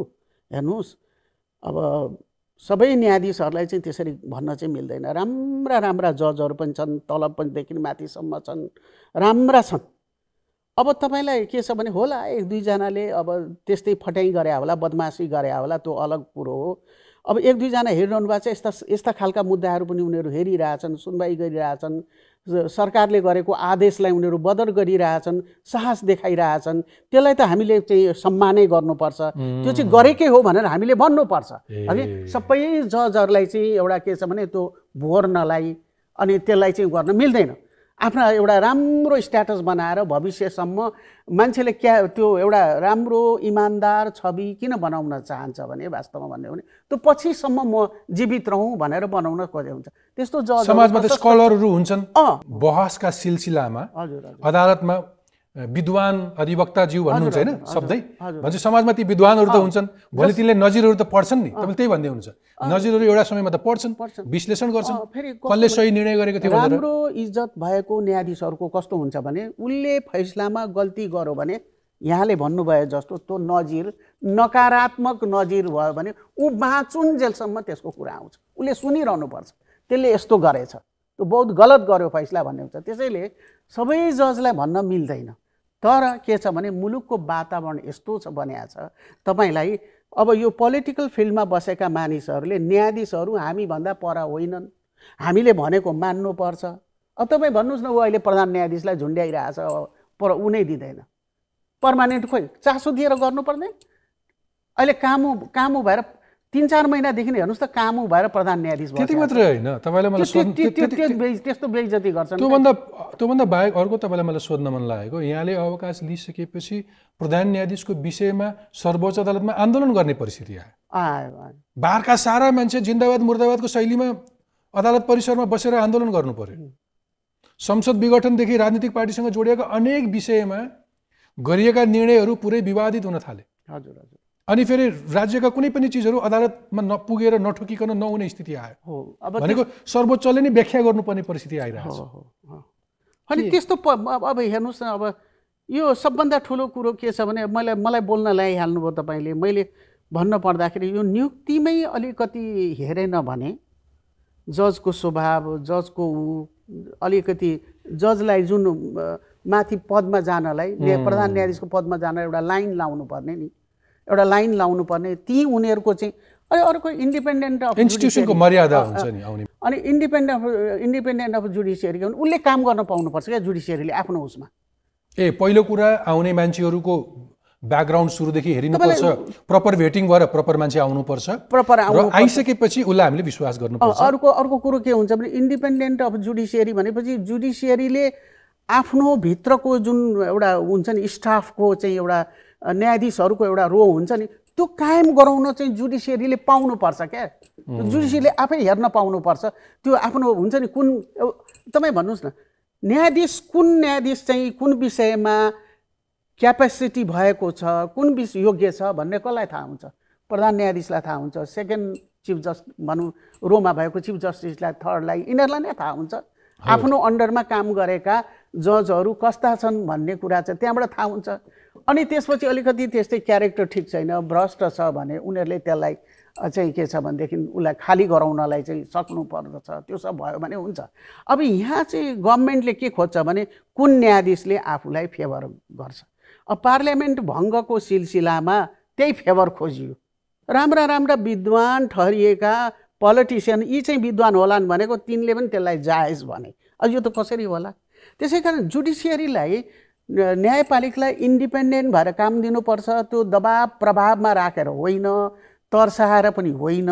हेर्नुहोस् अब सबै न्यायाधीशहरूलाई चाहिँ त्यसरी भन्न चाहिँ मिल्दैन राम्रा राम्रा जजहरू पनि छन् तलब पनि पनिदेखि माथिसम्म छन् राम्रा छन् अब तपाईँलाई के छ भने होला एक दुईजनाले अब त्यस्तै फट्याइ गरे होला बदमासी गरे होला त्यो अलग कुरो हो अब एक दुईजना हेरिरहनु भएको छ यस्ता यस्ता खालका मुद्दाहरू पनि उनीहरू हेरिरहेछन् सुनवाई गरिरहेछन् सरकारले गरेको आदेशलाई उनीहरू बदर गरिरहेछन् साहस देखाइरहेछन् त्यसलाई त हामीले चाहिँ सम्मानै गर्नुपर्छ त्यो चाहिँ गरेकै हो भनेर हामीले भन्नुपर्छ है सबै जजहरूलाई चाहिँ एउटा के छ भने त्यो भोर्नलाई अनि त्यसलाई चाहिँ गर्न मिल्दैन आफ्ना एउटा राम्रो स्ट्याटस बनाएर भविष्यसम्म मान्छेले क्या त्यो एउटा राम्रो इमान्दार छवि किन बनाउन चाहन्छ भने वास्तवमा भन्यो भने त्यो पछिसम्म म जीवित रहँ भनेर बनाउन खोजेको हुन्छ त्यस्तो समाजमा त स्कलरहरू हुन्छन् बहसका सिलसिलामा हजुर अदालतमा विद्वान अधिवक्ताज्यू भन्नुहुन्छ होइन शब्दै भन्छ समाजमा ती विद्वानहरू त हुन्छन् भोलि तिनले नजिरहरू त पढ्छन् नि तपाईँले त्यही भन्दै हुनुहुन्छ नजिरहरू एउटा समयमा त पढ्छन् विश्लेषण गर्छन् कसले सही निर्णय गरेको थियो राम्रो इज्जत भएको न्यायाधीशहरूको कस्तो हुन्छ भने उनले फैसलामा गल्ती गर्यो भने यहाँले भन्नुभयो जस्तो त्यो नजिर नकारात्मक नजिर भयो भने ऊ बाँचुन्जेलसम्म त्यसको कुरा आउँछ उसले सुनिरहनुपर्छ त्यसले यस्तो गरेछ त्यो बहुत गलत गर्यो फैसला भन्ने हुन्छ त्यसैले सबै जजलाई भन्न मिल्दैन तर के छ भने मुलुकको वातावरण यस्तो छ बनाएको छ तपाईँलाई अब यो पोलिटिकल फिल्डमा बसेका मानिसहरूले न्यायाधीशहरू हामीभन्दा पर होइनन् हामीले भनेको मान्नुपर्छ अब तपाईँ भन्नुहोस् न ऊ अहिले प्रधान न्यायाधीशलाई झुन्ड्याइरहेछ पर ऊ नै दिँदैन पर्मानेन्ट खोइ चासो दिएर गर्नुपर्ने अहिले कामो कामु भएर तिन चार महिनादेखि नै हेर्नुहोस् त कामु भएर प्रधान न्यायाधीश त्यति मात्रै होइन तपाईँलाई मलाई त्यस्तो बेइजती गर्छ त्योभन्दा त्योभन्दा बाहेक अर्को तपाईँलाई मलाई सोध्न मन लागेको यहाँले अवकाश लिइसकेपछि प्रधान न्यायाधीशको विषयमा सर्वोच्च अदालतमा आन्दोलन गर्ने परिस्थिति आयो बारका सारा मान्छे जिन्दाबाद मुर्दाबादको शैलीमा अदालत परिसरमा बसेर आन्दोलन गर्नु पर्यो संसद विघटनदेखि राजनीतिक पार्टीसँग जोडिएका अनेक विषयमा गरिएका निर्णयहरू पुरै विवादित हुन थाले हजुर हजुर अनि फेरि राज्यका कुनै पनि चिजहरू अदालतमा नपुगेर नठोकिकन नहुने स्थिति आयो हो अब भनेको सर्वोच्चले नै व्याख्या गर्नुपर्ने परिस्थिति आइरहेको छ अनि त्यस्तो अब हेर्नुहोस् न अब यो सबभन्दा ठुलो कुरो के छ भने मैले मलाई बोल्न ल्याइहाल्नुभयो तपाईँले मैले भन्न पर्दाखेरि यो नियुक्तिमै अलिकति हेरेन भने जजको स्वभाव जजको ऊ अलिकति जजलाई जुन माथि पदमा जानलाई प्रधान न्यायाधीशको पदमा जान एउटा लाइन लाउनु पर्ने नि एउटा लाइन लाउनुपर्ने ती उनीहरूको चाहिँ अनि अर्को इन्डिपेन्डेन्ट अफ इन्स्टिट्युसनको मर्यादा हुन्छ नि आउने अनि independent of independent of judiciary उसले काम गर्न पाउनुपर्छ क्या जुडिसियरीले आफ्नो उसमा ए पहिलो कुरा आउने मान्छेहरूको ब्याकग्राउन्ड सुरुदेखि हेरिनुपर्छ प्रपर भेटिङ भएर प्रपर मान्छे आउनुपर्छ प्रपर आइसकेपछि उसलाई हामीले विश्वास गर्नुपर्छ अर्को अर्को कुरो के हुन्छ भने इन्डिपेन्डेन्ट अफ जुडिसियरी भनेपछि जुडिसियरीले आफ्नो भित्रको जुन एउटा हुन्छ नि स्टाफको चाहिँ एउटा न्यायाधीशहरूको एउटा रो हुन्छ नि त्यो कायम गराउन चाहिँ जुडिसियरीले पाउनुपर्छ क्या जुडिसियरीले आफै हेर्न पाउनुपर्छ त्यो आफ्नो हुन्छ नि कुन तपाईँ भन्नुहोस् न न्यायाधीश कुन न्यायाधीश चाहिँ कुन विषयमा क्यापेसिटी भएको छ कुन विष योग्य छ भन्ने कसलाई थाहा हुन्छ प्रधान न्यायाधीशलाई थाहा हुन्छ सेकेन्ड चिफ जस्टिस भनौँ रोमा भएको चिफ जस्टिसलाई थर्डलाई यिनीहरूलाई नै थाहा हुन्छ आफ्नो अन्डरमा काम गरेका जजहरू कस्ता छन् भन्ने कुरा चाहिँ त्यहाँबाट थाहा हुन्छ अनि त्यसपछि अलिकति त्यस्तै क्यारेक्टर ठिक छैन भ्रष्ट छ भने उनीहरूले त्यसलाई चाहिँ के छ भनेदेखि उसलाई खाली गराउनलाई चाहिँ सक्नु पर्दछ त्यो सब भयो भने हुन्छ अब यहाँ चाहिँ गभर्मेन्टले के खोज्छ भने कुन न्यायाधीशले आफूलाई फेभर गर्छ अब पार्लियामेन्ट भङ्गको सिलसिलामा त्यही फेभर खोजियो राम्रा राम्रा विद्वान ठहरिएका पोलिटिसियन यी चाहिँ विद्वान होलान् भनेको तिनले पनि त्यसलाई जायज भने अब यो त कसरी होला त्यसै कारण जुडिसियरीलाई न्यायपालिकालाई इन्डिपेन्डेन्ट भएर काम दिनुपर्छ त्यो दबाब प्रभावमा राखेर होइन तर्साएर पनि होइन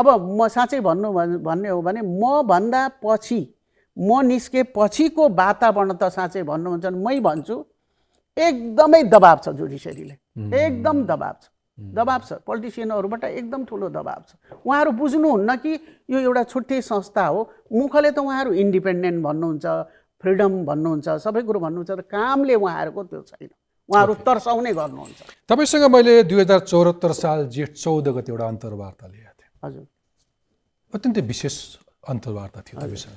अब म साँच्चै भन्नु भन्ने हो भने म भन्दा पछि म निस्केपछिको वातावरण त साँच्चै भन्नुहुन्छ मै भन्छु एकदमै दबाब छ जुडिसियरीले एकदम दबाब छ दबाब छ पोलिटिसियनहरूबाट एकदम ठुलो दबाब छ उहाँहरू बुझ्नुहुन्न कि यो एउटा छुट्टै संस्था हो मुखले त उहाँहरू इन्डिपेन्डेन्ट भन्नुहुन्छ फ्रिडम भन्नुहुन्छ सबै कुरो भन्नुहुन्छ तर कामले उहाँहरूको त्यो छैन उहाँहरू okay. तर्साउने गर्नुहुन्छ तपाईँसँग मैले दुई हजार चौहत्तर साल जेठ चौध गते एउटा अन्तर्वार्ता लिएको थिएँ हजुर अत्यन्तै विशेष अन्तर्वार्ता थियो तपाईँसँग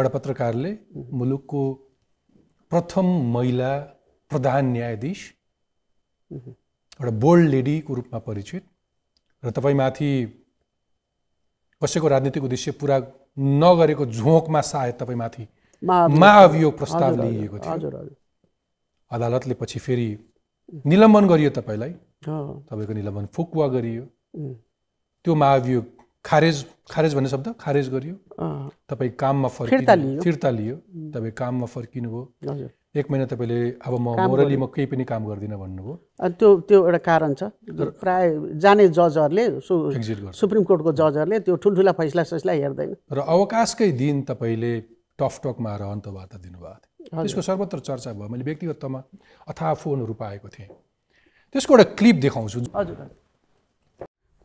एउटा पत्रकारले मुलुकको प्रथम महिला प्रधान न्यायाधीश एउटा बोल्ड लेडीको रूपमा परिचित र तपाईँमाथि कसैको राजनीतिक उद्देश्य पुरा नगरेको झोँकमा सायद तपाईँमाथि महाअभियोग प्रस्ताव लिइएको थियो हजुर हजुर अदालतले पछि फेरि निलम्बन गरियो तपाईँलाई तपाईँको निलम्बन फुकुवा गरियो त्यो महाभियोग खारेज खारेज भन्ने शब्द खारेज गरियो तपाईँ काममा फर्कियो फिर्ता लियो तपाईँ काममा फर्किनुभयो एक महिना तपाईँले अब म मोरली म केही पनि काम गर्दिनँ भन्नुभयो त्यो त्यो एउटा कारण छ प्राय जाने जजहरूले सुप्रिम कोर्टको जजहरूले त्यो ठुल्ठुला फैसला सैसला हेर्दैन र अवकाशकै दिन तपाईँले टफ टकमा आएर अन्तवार्ता दिनुभएको थियो त्यसको सर्वत्र चर्चा भयो मैले व्यक्तिगत अथवा अथा फोनहरू पाएको थिएँ त्यसको एउटा क्लिप देखाउँछु हजुर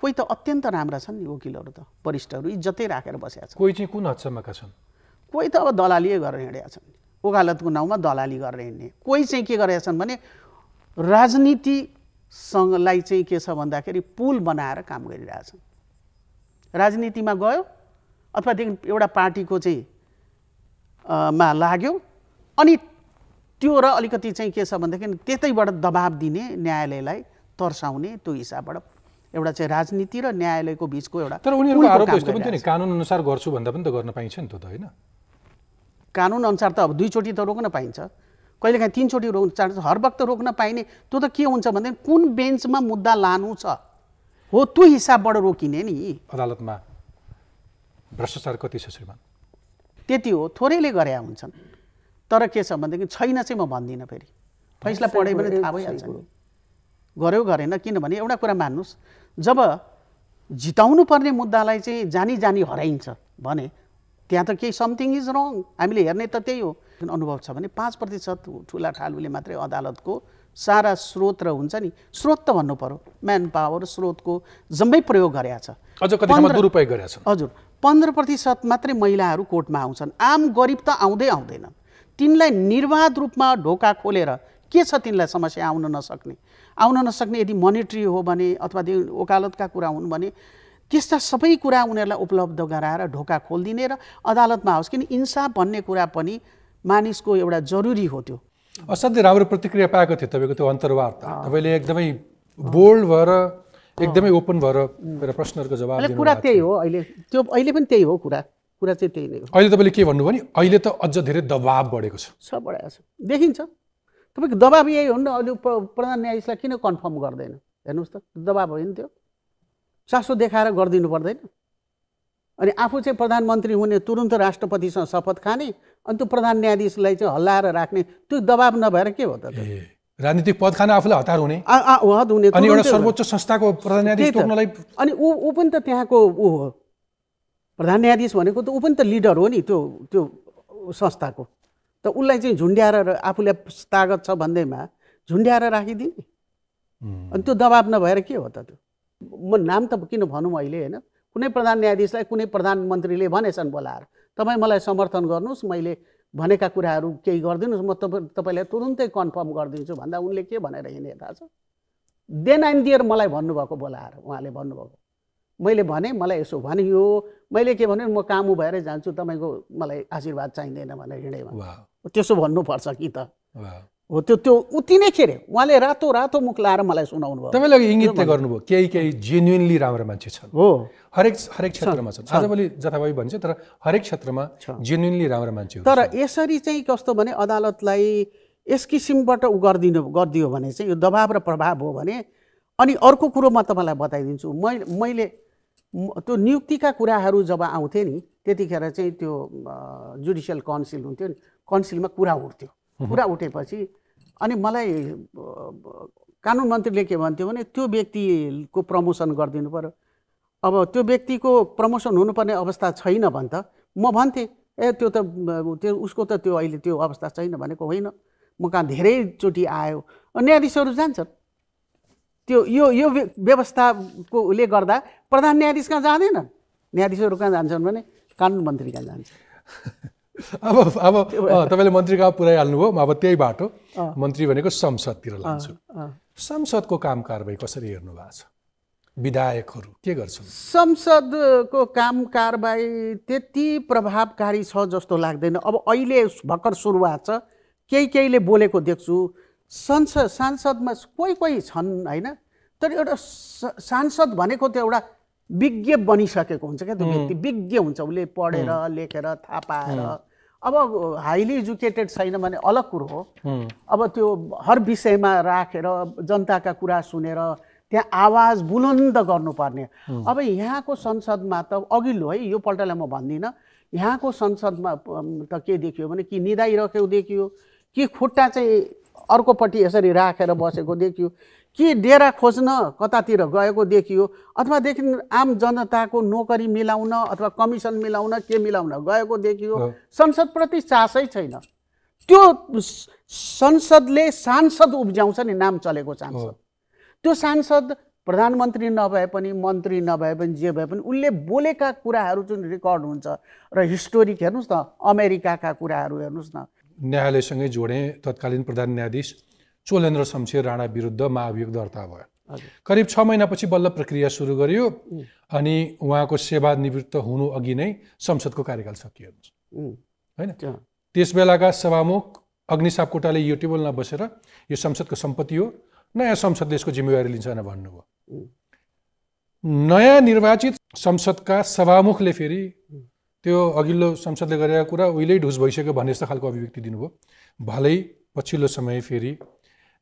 कोही त अत्यन्त राम्रा छन् नि वकिलहरू त वरिष्ठहरू इज्जतै राखेर बसेका छन् कोही चाहिँ कुन हदसम्मका छन् कोही त अब दलालीयै गरेर हिँडेका छन् वकालतको नाउँमा दलाली गरेर हिँड्ने कोही चाहिँ के गरेका छन् भने राजनीतिसँगलाई चाहिँ के छ भन्दाखेरि पुल बनाएर काम गरिरहेछन् राजनीतिमा गयो अथवादेखि एउटा पार्टीको चाहिँ मा लाग्यो अनि त्यो र अलिकति चाहिँ के छ भनेदेखि त्यतैबाट दबाब दिने न्यायालयलाई तर्साउने त्यो हिसाबबाट एउटा चाहिँ राजनीति र न्यायालयको बिचको एउटा तर उनीहरूको आरोप यस्तो पनि नि कानुन अनुसार गर्छु भन्दा पनि त गर्न पाइन्छ नि त होइन कानुन अनुसार त अब दुईचोटि त रोक्न पाइन्छ कहिलेकाहीँ तिनचोटि रोक्न चाहन्छ हर वक्त रोक्न पाइने त्यो त के हुन्छ भनेदेखि कुन बेन्चमा मुद्दा लानु छ हो त्यो हिसाबबाट रोकिने नि अदालतमा भ्रष्टाचार कति छ श्रीमान त्यति हो थोरैले गरे हुन्छन् तर के छ भनेदेखि छैन चाहिँ म भन्दिनँ फेरि फैसला पढे भने थाहा भइहाल्छ नि गऱ्यो गरेन किनभने एउटा कुरा मान्नुहोस् जब जिताउनु पर्ने मुद्दालाई चाहिँ जानी जानी हराइन्छ भने त्यहाँ त केही समथिङ इज रङ हामीले हेर्ने त त्यही हो जुन अनुभव छ भने पाँच प्रतिशत ठुला ठालुले मात्रै अदालतको सारा स्रोत र हुन्छ नि स्रोत त भन्नु पऱ्यो म्यान पावर स्रोतको जम्मै प्रयोग गरेका छ हजुर पन्ध्र प्रतिशत मात्रै महिलाहरू कोर्टमा आउँछन् आम गरिब त आउँदै आउँदैनन् तिनलाई निर्वाध रूपमा ढोका खोलेर के छ तिनलाई समस्या आउन नसक्ने आउन नसक्ने यदि मोनिट्री हो भने अथवा वकालतका कुरा हुन् भने त्यस्ता सबै कुरा उनीहरूलाई उपलब्ध गराएर ढोका खोलिदिने र अदालतमा आओस् किन इन्साफ भन्ने कुरा पनि मानिसको एउटा जरुरी हो त्यो असाध्यै राम्रो प्रतिक्रिया पाएको थियो तपाईँको त्यो अन्तर्वार्ता तपाईँले एकदमै बोल्ड भएर एकदमै ओपन भएर मेरो प्रश्नहरूको जवाब कुरा त्यही हो अहिले त्यो अहिले पनि त्यही हो कुरा कुरा चाहिँ त्यही नै हो अहिले तपाईँले के भन्नुभयो भने अहिले त अझ धेरै दबाब बढेको छ सब बढाएको छ देखिन्छ तपाईँको दबाब यही हो नि अहिले प्रधान न्यायाधीशलाई किन कन्फर्म गर्दैन हेर्नुहोस् त दबाब होइन त्यो चासो देखाएर गरिदिनु पर्दैन अनि आफू चाहिँ प्रधानमन्त्री हुने तुरुन्त राष्ट्रपतिसँग शपथ खाने अनि त्यो प्रधान न्यायाधीशलाई चाहिँ हल्लाएर राख्ने त्यो दबाब नभएर के हो त राजनीतिक पद खान आफूलाई हतार हुने हुने अनि एउटा सर्वोच्च संस्थाको प्रधान न्यायाधीश अनि ऊ ऊ पनि त त्यहाँको ऊ हो प्रधान न्यायाधीश भनेको त ऊ पनि त लिडर हो नि त्यो त्यो संस्थाको त उसलाई चाहिँ झुन्ड्याएर आफूलाई तागत छ भन्दैमा झुन्ड्याएर राखिदिने अनि त्यो दबाब नभएर के हो त त्यो म नाम त किन भनौँ अहिले होइन कुनै प्रधान न्यायाधीशलाई कुनै प्रधानमन्त्रीले भनेछन् बोलाएर तपाईँ मलाई समर्थन गर्नुहोस् मैले भनेका कुराहरू केही गरिदिनुहोस् म तपाईँ तपाईँलाई तुरुन्तै कन्फर्म गरिदिन्छु भन्दा उनले के भनेर हिँडे थाहा छ देन एन्ड दियर मलाई भन्नुभएको बोलाएर उहाँले भन्नुभएको मैले भने मलाई यसो भनियो मैले के भने म कामु भएरै जान्छु तपाईँको मलाई आशीर्वाद चाहिँदैन भनेर हिँडेँ त्यसो भन्नुपर्छ कि त हो त्यो त्यो उति नै के अरे उहाँले रातो रातो मुख लाएर मलाई सुनाउनु भयो तपाईँले इङ्गित नै गर्नुभयो केही केही जेन्युनली राम्रो मान्छे छन् हो हरेक हरेक क्षेत्रमा छन् आजभोलि जथाभावी भन्छ तर हरेक क्षेत्रमा जेन्युनली राम्रो मान्छे तर यसरी चाहिँ कस्तो भने अदालतलाई यस किसिमबाट ऊ गरिदिनु गरिदियो भने चाहिँ यो दबाव र प्रभाव हो भने अनि अर्को कुरो म तपाईँलाई बताइदिन्छु मैले मैले त्यो नियुक्तिका कुराहरू जब आउँथेँ नि त्यतिखेर चाहिँ त्यो जुडिसियल काउन्सिल हुन्थ्यो नि काउन्सिलमा कुरा उठ्थ्यो कुरा उठेपछि अनि मलाई कानुन मन्त्रीले के भन्थ्यो भने त्यो व्यक्तिको प्रमोसन गरिदिनु पऱ्यो अब त्यो व्यक्तिको प्रमोसन हुनुपर्ने अवस्था छैन भने त म भन्थेँ ए त्यो त त्यो उसको त त्यो अहिले त्यो अवस्था छैन भनेको होइन म कहाँ धेरैचोटि आयो न्यायाधीशहरू जान्छन् त्यो यो यो व्यवस्थाको उसले गर्दा प्रधान न्यायाधीश कहाँ जाँदैनन् न्यायाधीशहरू कहाँ जान्छन् भने कानुन मन्त्री कहाँ जान्छ अब अब तपाईँले मन्त्री मन्त्रीका पुऱ्याइहाल्नुभयो म अब त्यही बाटो मन्त्री भनेको संसदतिर लान्छु संसदको काम कारवाही कसरी हेर्नु भएको छ विधायकहरू के गर्छ संसदको काम कारवाही त्यति प्रभावकारी छ जस्तो लाग्दैन अब अहिले भर्खर सुरुवात छ केही केहीले बोलेको देख्छु संसद सांसदमा कोही कोही छन् होइन तर एउटा सांसद भनेको त एउटा विज्ञ बनिसकेको हुन्छ क्या त्यो व्यक्ति विज्ञ हुन्छ उसले पढेर लेखेर थाहा पाएर अब हाइली एजुकेटेड छैन भने अलग कुरो हो अब त्यो हर विषयमा राखेर जनताका कुरा सुनेर त्यहाँ आवाज बुलन्द गर्नुपर्ने अब यहाँको संसदमा त अघिल्लो है यो पल्टलाई म भन्दिनँ यहाँको संसदमा त के देखियो भने कि निदाइरहेको देखियो कि खुट्टा चाहिँ अर्कोपट्टि यसरी राखेर बसेको देखियो के डेरा खोज्न कतातिर गएको देखियो अथवा अथवादेखि आम जनताको नोकरी मिलाउन अथवा कमिसन मिलाउन के मिलाउन गएको देखियो संसदप्रति चासै छैन त्यो संसदले सांसद उब्जाउँछ नि नाम चलेको सांसद त्यो सांसद प्रधानमन्त्री नभए पनि मन्त्री नभए पनि जे भए पनि उसले बोलेका कुराहरू जुन रेकर्ड हुन्छ र हिस्टोरिक हेर्नुहोस् न अमेरिकाका कुराहरू हेर्नुहोस् न न्यायालयसँगै जोडेँ तत्कालीन प्रधान न्यायाधीश चोलेन्द्र शमशेर राणा विरुद्ध महाभियोग दर्ता भयो करिब छ महिनापछि बल्ल प्रक्रिया सुरु गरियो अनि उहाँको सेवा निवृत्त हुनु अघि नै संसदको कार्यकाल सकियो होइन त्यस बेलाका सभामुख अग्नि सापकोटाले यो टेबलमा बसेर यो संसदको सम्पत्ति हो नयाँ संसदले यसको जिम्मेवारी लिन्छ भनेर भन्नुभयो नयाँ निर्वाचित संसदका सभामुखले फेरि त्यो अघिल्लो संसदले गरेका कुरा उहिल्यै ढुस भइसक्यो भन्ने जस्तो खालको अभिव्यक्ति दिनुभयो भलै पछिल्लो समय फेरि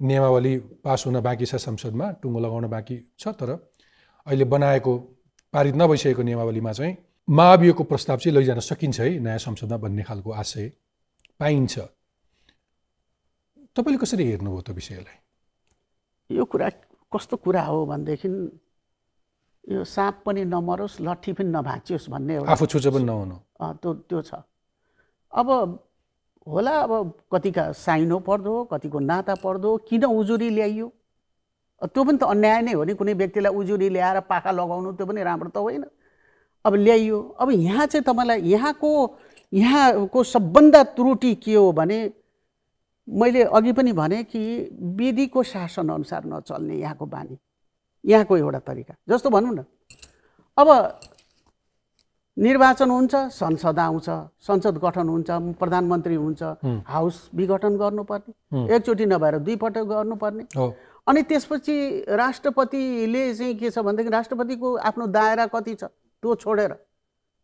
नियमावली पास हुन बाँकी छ संसदमा टुङ्गो लगाउन बाँकी छ तर अहिले बनाएको पारित नभइसकेको नियमावलीमा चाहिँ महाभियोगको प्रस्ताव चाहिँ लैजान सकिन्छ है नयाँ संसदमा भन्ने खालको आशय पाइन्छ तपाईँले कसरी हेर्नुभयो त्यो विषयलाई यो कुरा कस्तो कुरा हो भनेदेखि यो साँप पनि नमरोस् लट्ठी पनि नभाँचियोस् भन्ने आफू छुचो पनि नहुनु त्यो त्यो छ अब होला अब कतिका साइनो पर्दो कतिको नाता पर्दो किन उजुरी ल्याइयो त्यो पनि त अन्याय नै हो नि कुनै व्यक्तिलाई उजुरी ल्याएर पाखा लगाउनु त्यो पनि राम्रो त होइन अब ल्याइयो अब यहाँ चाहिँ तपाईँलाई यहाँको यहाँको सबभन्दा त्रुटि के हो भने मैले अघि पनि भने कि विधिको शासनअनुसार नचल्ने यहाँको बानी यहाँको एउटा तरिका जस्तो भनौँ न अब निर्वाचन हुन्छ संसद आउँछ संसद गठन हुन्छ प्रधानमन्त्री हुन्छ हाउस विघटन गर्नुपर्ने एकचोटि नभएर दुईपटक गर्नुपर्ने अनि त्यसपछि राष्ट्रपतिले चाहिँ के छ भनेदेखि राष्ट्रपतिको आफ्नो दायरा कति छ त्यो छोडेर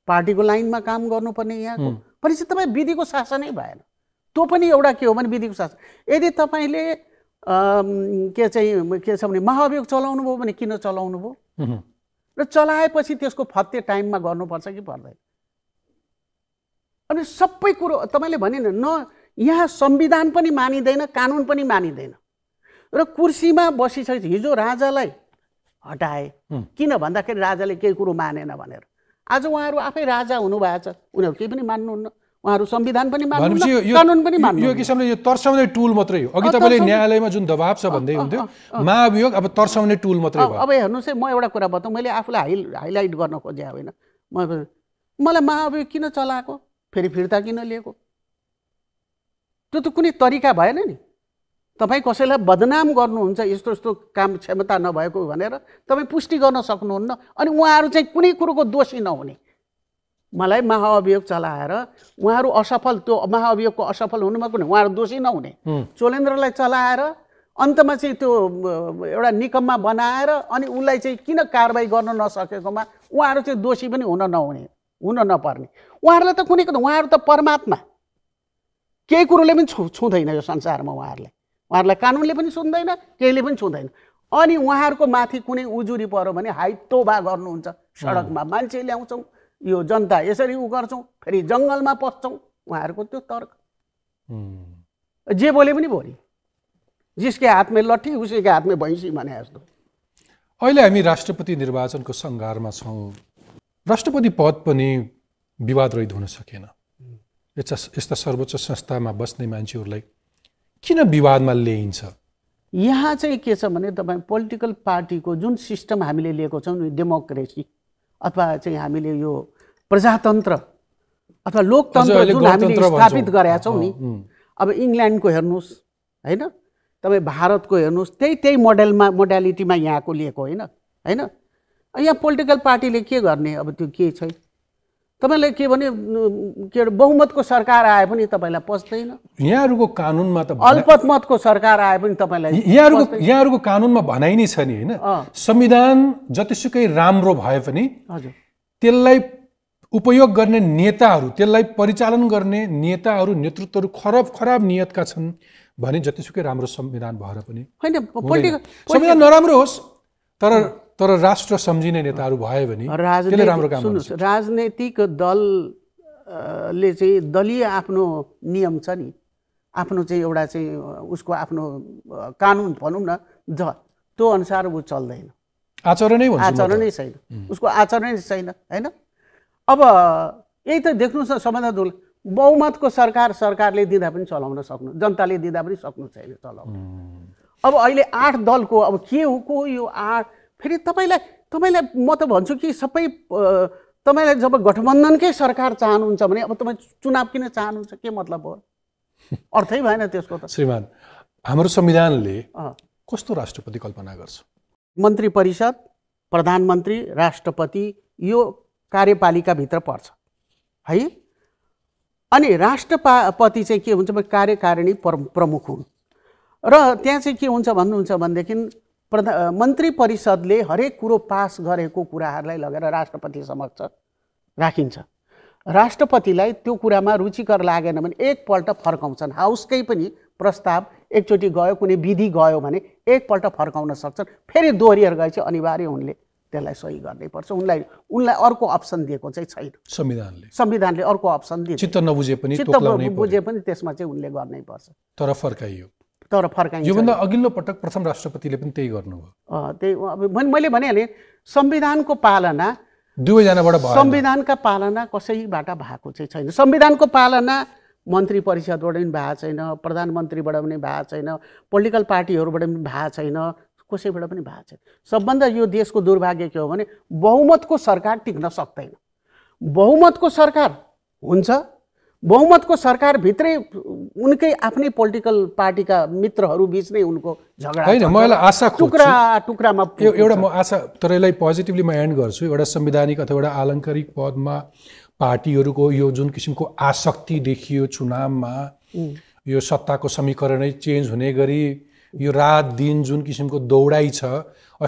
पार्टीको लाइनमा काम गर्नुपर्ने यहाँको भनेपछि तपाईँ विधिको शासनै भएन त्यो पनि एउटा के हो भने विधिको शासन यदि तपाईँले के चाहिँ के छ भने महाभियोग चलाउनु भयो भने किन चलाउनु भयो र चलाएपछि त्यसको फत्ते टाइममा गर्नुपर्छ कि पर्दैन अनि सबै कुरो तपाईँले भने न यहाँ संविधान पनि मानिँदैन कानुन पनि मानिँदैन र कुर्सीमा बसिसकेपछि हिजो राजालाई हटाए किन भन्दाखेरि राजाले केही कुरो मानेन भनेर आज उहाँहरू आफै राजा हुनुभएको छ उनीहरू केही पनि मान्नुहुन्न उहाँहरू संविधान पनि कानुन पनि यो किसिमले यो तर्साउने टुल मात्रै हो अघि तपाईँले न्यायालयमा जुन दबाब छ भन्दै हुन्थ्यो महाभियोग अब तर्साउने टुल मात्रै हो अब हेर्नुहोस् है म एउटा कुरा बताउँ मैले आफूलाई हाइ हाइलाइट गर्न खोजे होइन मलाई महाअभियोग किन चलाएको फेरि फिर्ता किन लिएको त्यो त कुनै तरिका भएन नि तपाईँ कसैलाई बदनाम गर्नुहुन्छ यस्तो यस्तो काम क्षमता नभएको भनेर तपाईँ पुष्टि गर्न सक्नुहुन्न अनि उहाँहरू चाहिँ कुनै कुरोको दोषी नहुने मलाई महाअभियोग चलाएर उहाँहरू असफल त्यो महाअभियोगको असफल हुनुमा कुनै उहाँहरू दोषी नहुने चोलेन्द्रलाई चलाएर अन्तमा चाहिँ त्यो एउटा निकममा बनाएर अनि उसलाई चाहिँ किन कारवाही गर्न नसकेकोमा उहाँहरू चाहिँ दोषी पनि हुन नहुने हुन नपर्ने उहाँहरूलाई त कुनै कुरो उहाँहरू त परमात्मा केही कुरोले पनि छु छुँदैन यो संसारमा उहाँहरूलाई उहाँहरूलाई कानुनले पनि सुन्दैन केहीले पनि छुँदैन अनि उहाँहरूको माथि कुनै उजुरी पऱ्यो भने हाइतोबा गर्नुहुन्छ सडकमा मान्छे ल्याउँछौँ यो जनता यसरी उ गर्छौँ फेरि जङ्गलमा पस्छौँ उहाँहरूको त्यो तर्क जे बोले पनि भोलि जिसके हातमा लट्ठी उसैको हातमा भैँसी भने जस्तो अहिले हामी राष्ट्रपति निर्वाचनको सङ्घारमा छौँ राष्ट्रपति पद पनि विवाद रहित हुन सकेन यस्ता यस्ता सर्वोच्च संस्थामा बस्ने मान्छेहरूलाई किन विवादमा ल्याइन्छ यहाँ चाहिँ के छ भने तपाईँ पोलिटिकल पार्टीको जुन सिस्टम हामीले लिएको छौँ नि डेमोक्रेसी अथवा चाहिँ हामीले यो प्रजातन्त्र अथवा लोकतन्त्र जुन हामीले स्थापित गरेका छौँ नि अब इङ्ल्यान्डको हेर्नुहोस् होइन तपाईँ भारतको हेर्नुहोस् त्यही त्यही मोडेलमा मोडालिटीमा यहाँको लिएको होइन होइन यहाँ पोलिटिकल पार्टीले के गर्ने अब त्यो के छैन तपाईँले के भने के अरे बहुमतको सरकार आए पनि तपाईँलाई पस्दैन यहाँहरूको कानुनमा त अल्पमतको सरकार आए पनि तपाईँलाई यहाँहरूको यहाँहरूको कानुनमा भनाइ नै छ नि होइन संविधान जतिसुकै राम्रो भए पनि त्यसलाई उपयोग गर्ने नेताहरू त्यसलाई परिचालन गर्ने नेताहरू नेतृत्वहरू खराब खराब नियतका छन् भने जतिसुकै राम्रो संविधान भएर पनि होइन संविधान नराम्रो होस् तर तर राष्ट्र सम्झिने नेताहरू भयो भने राम्रो काम राजनैतिक दलले चाहिँ दलीय आफ्नो नियम छ नि आफ्नो चाहिँ एउटा चाहिँ उसको आफ्नो कानुन भनौँ न ज त्यो अनुसार ऊ चल्दैन आचरणै आचरणै छैन उसको आचरणै छैन होइन अब यही त देख्नुहोस् न सबभन्दा ठुलो बहुमतको सरकार सरकारले दिँदा पनि चलाउन सक्नु जनताले दिँदा पनि सक्नु छैन चलाउनु अब अहिले आठ दलको अब के हो को यो आठ फेरि तपाईँलाई तपाईँलाई म त भन्छु कि सबै तपाईँलाई जब गठबन्धनकै सरकार चाहनुहुन्छ भने अब तपाईँ चुनाव किन चाहनुहुन्छ के मतलब हो अर्थै भएन त्यसको त श्रीमान हाम्रो संविधानले कस्तो राष्ट्रपति कल्पना गर्छ मन्त्री परिषद प्रधानमन्त्री राष्ट्रपति यो कार्यपालिकाभित्र पर्छ है अनि राष्ट्रपति चाहिँ के हुन्छ भने कार्यकारिणी प्रमुख हुन् र त्यहाँ चाहिँ के हुन्छ भन्नुहुन्छ भनेदेखि प्रधा मन्त्री परिषदले हरेक कुरो पास गरेको कुराहरूलाई लगेर राष्ट्रपति समक्ष राखिन्छ राष्ट्रपतिलाई त्यो कुरामा रुचिकर लागेन भने एकपल्ट फर्काउँछन् हाउसकै पनि प्रस्ताव एकचोटि गयो कुनै विधि गयो भने एकपल्ट फर्काउन सक्छन् फेरि दोहोरिएर गएपछि अनिवार्य उनले त्यसलाई सही गर्नै पर्छ उनलाई उनलाई अर्को अप्सन दिएको चाहिँ छैन संविधानले संविधानले अर्को अप्सन दिए चित्त नबुझे पनि चित्त बुझे पनि त्यसमा चाहिँ उनले गर्नै पर्छ तर फर्काइयो तर फर्काइन्छ योभन्दा अघिल्लो पटक प्रथम राष्ट्रपतिले पनि त्यही गर्नुभयो त्यही मैले भनिहालेँ संविधानको पालना दुवैजनाबाट संविधानका पालना कसैबाट भएको चाहिँ छैन संविधानको पालना मन्त्री परिषदबाट पनि भएको छैन प्रधानमन्त्रीबाट पनि भएको छैन पोलिटिकल पार्टीहरूबाट पनि भएको छैन कसैबाट पनि भएको छैन सबभन्दा यो देशको दुर्भाग्य के हो भने बहुमतको सरकार टिक्न सक्दैन बहुमतको सरकार हुन्छ बहुमतको सरकारभित्रै उनकै आफ्नै पोलिटिकल पार्टीका मित्रहरू बिच नै उनको झगडा होइन मलाई आशा टुक्रा टुक्रामा एउटा म आशा तर यसलाई पोजिटिभली म एन्ड गर्छु एउटा संवैधानिक अथवा एउटा आलङ्कारिक पदमा पार्टीहरूको यो जुन किसिमको आसक्ति देखियो चुनावमा यो सत्ताको समीकरणै चेन्ज हुने गरी यो रात दिन जुन किसिमको दौडाइ छ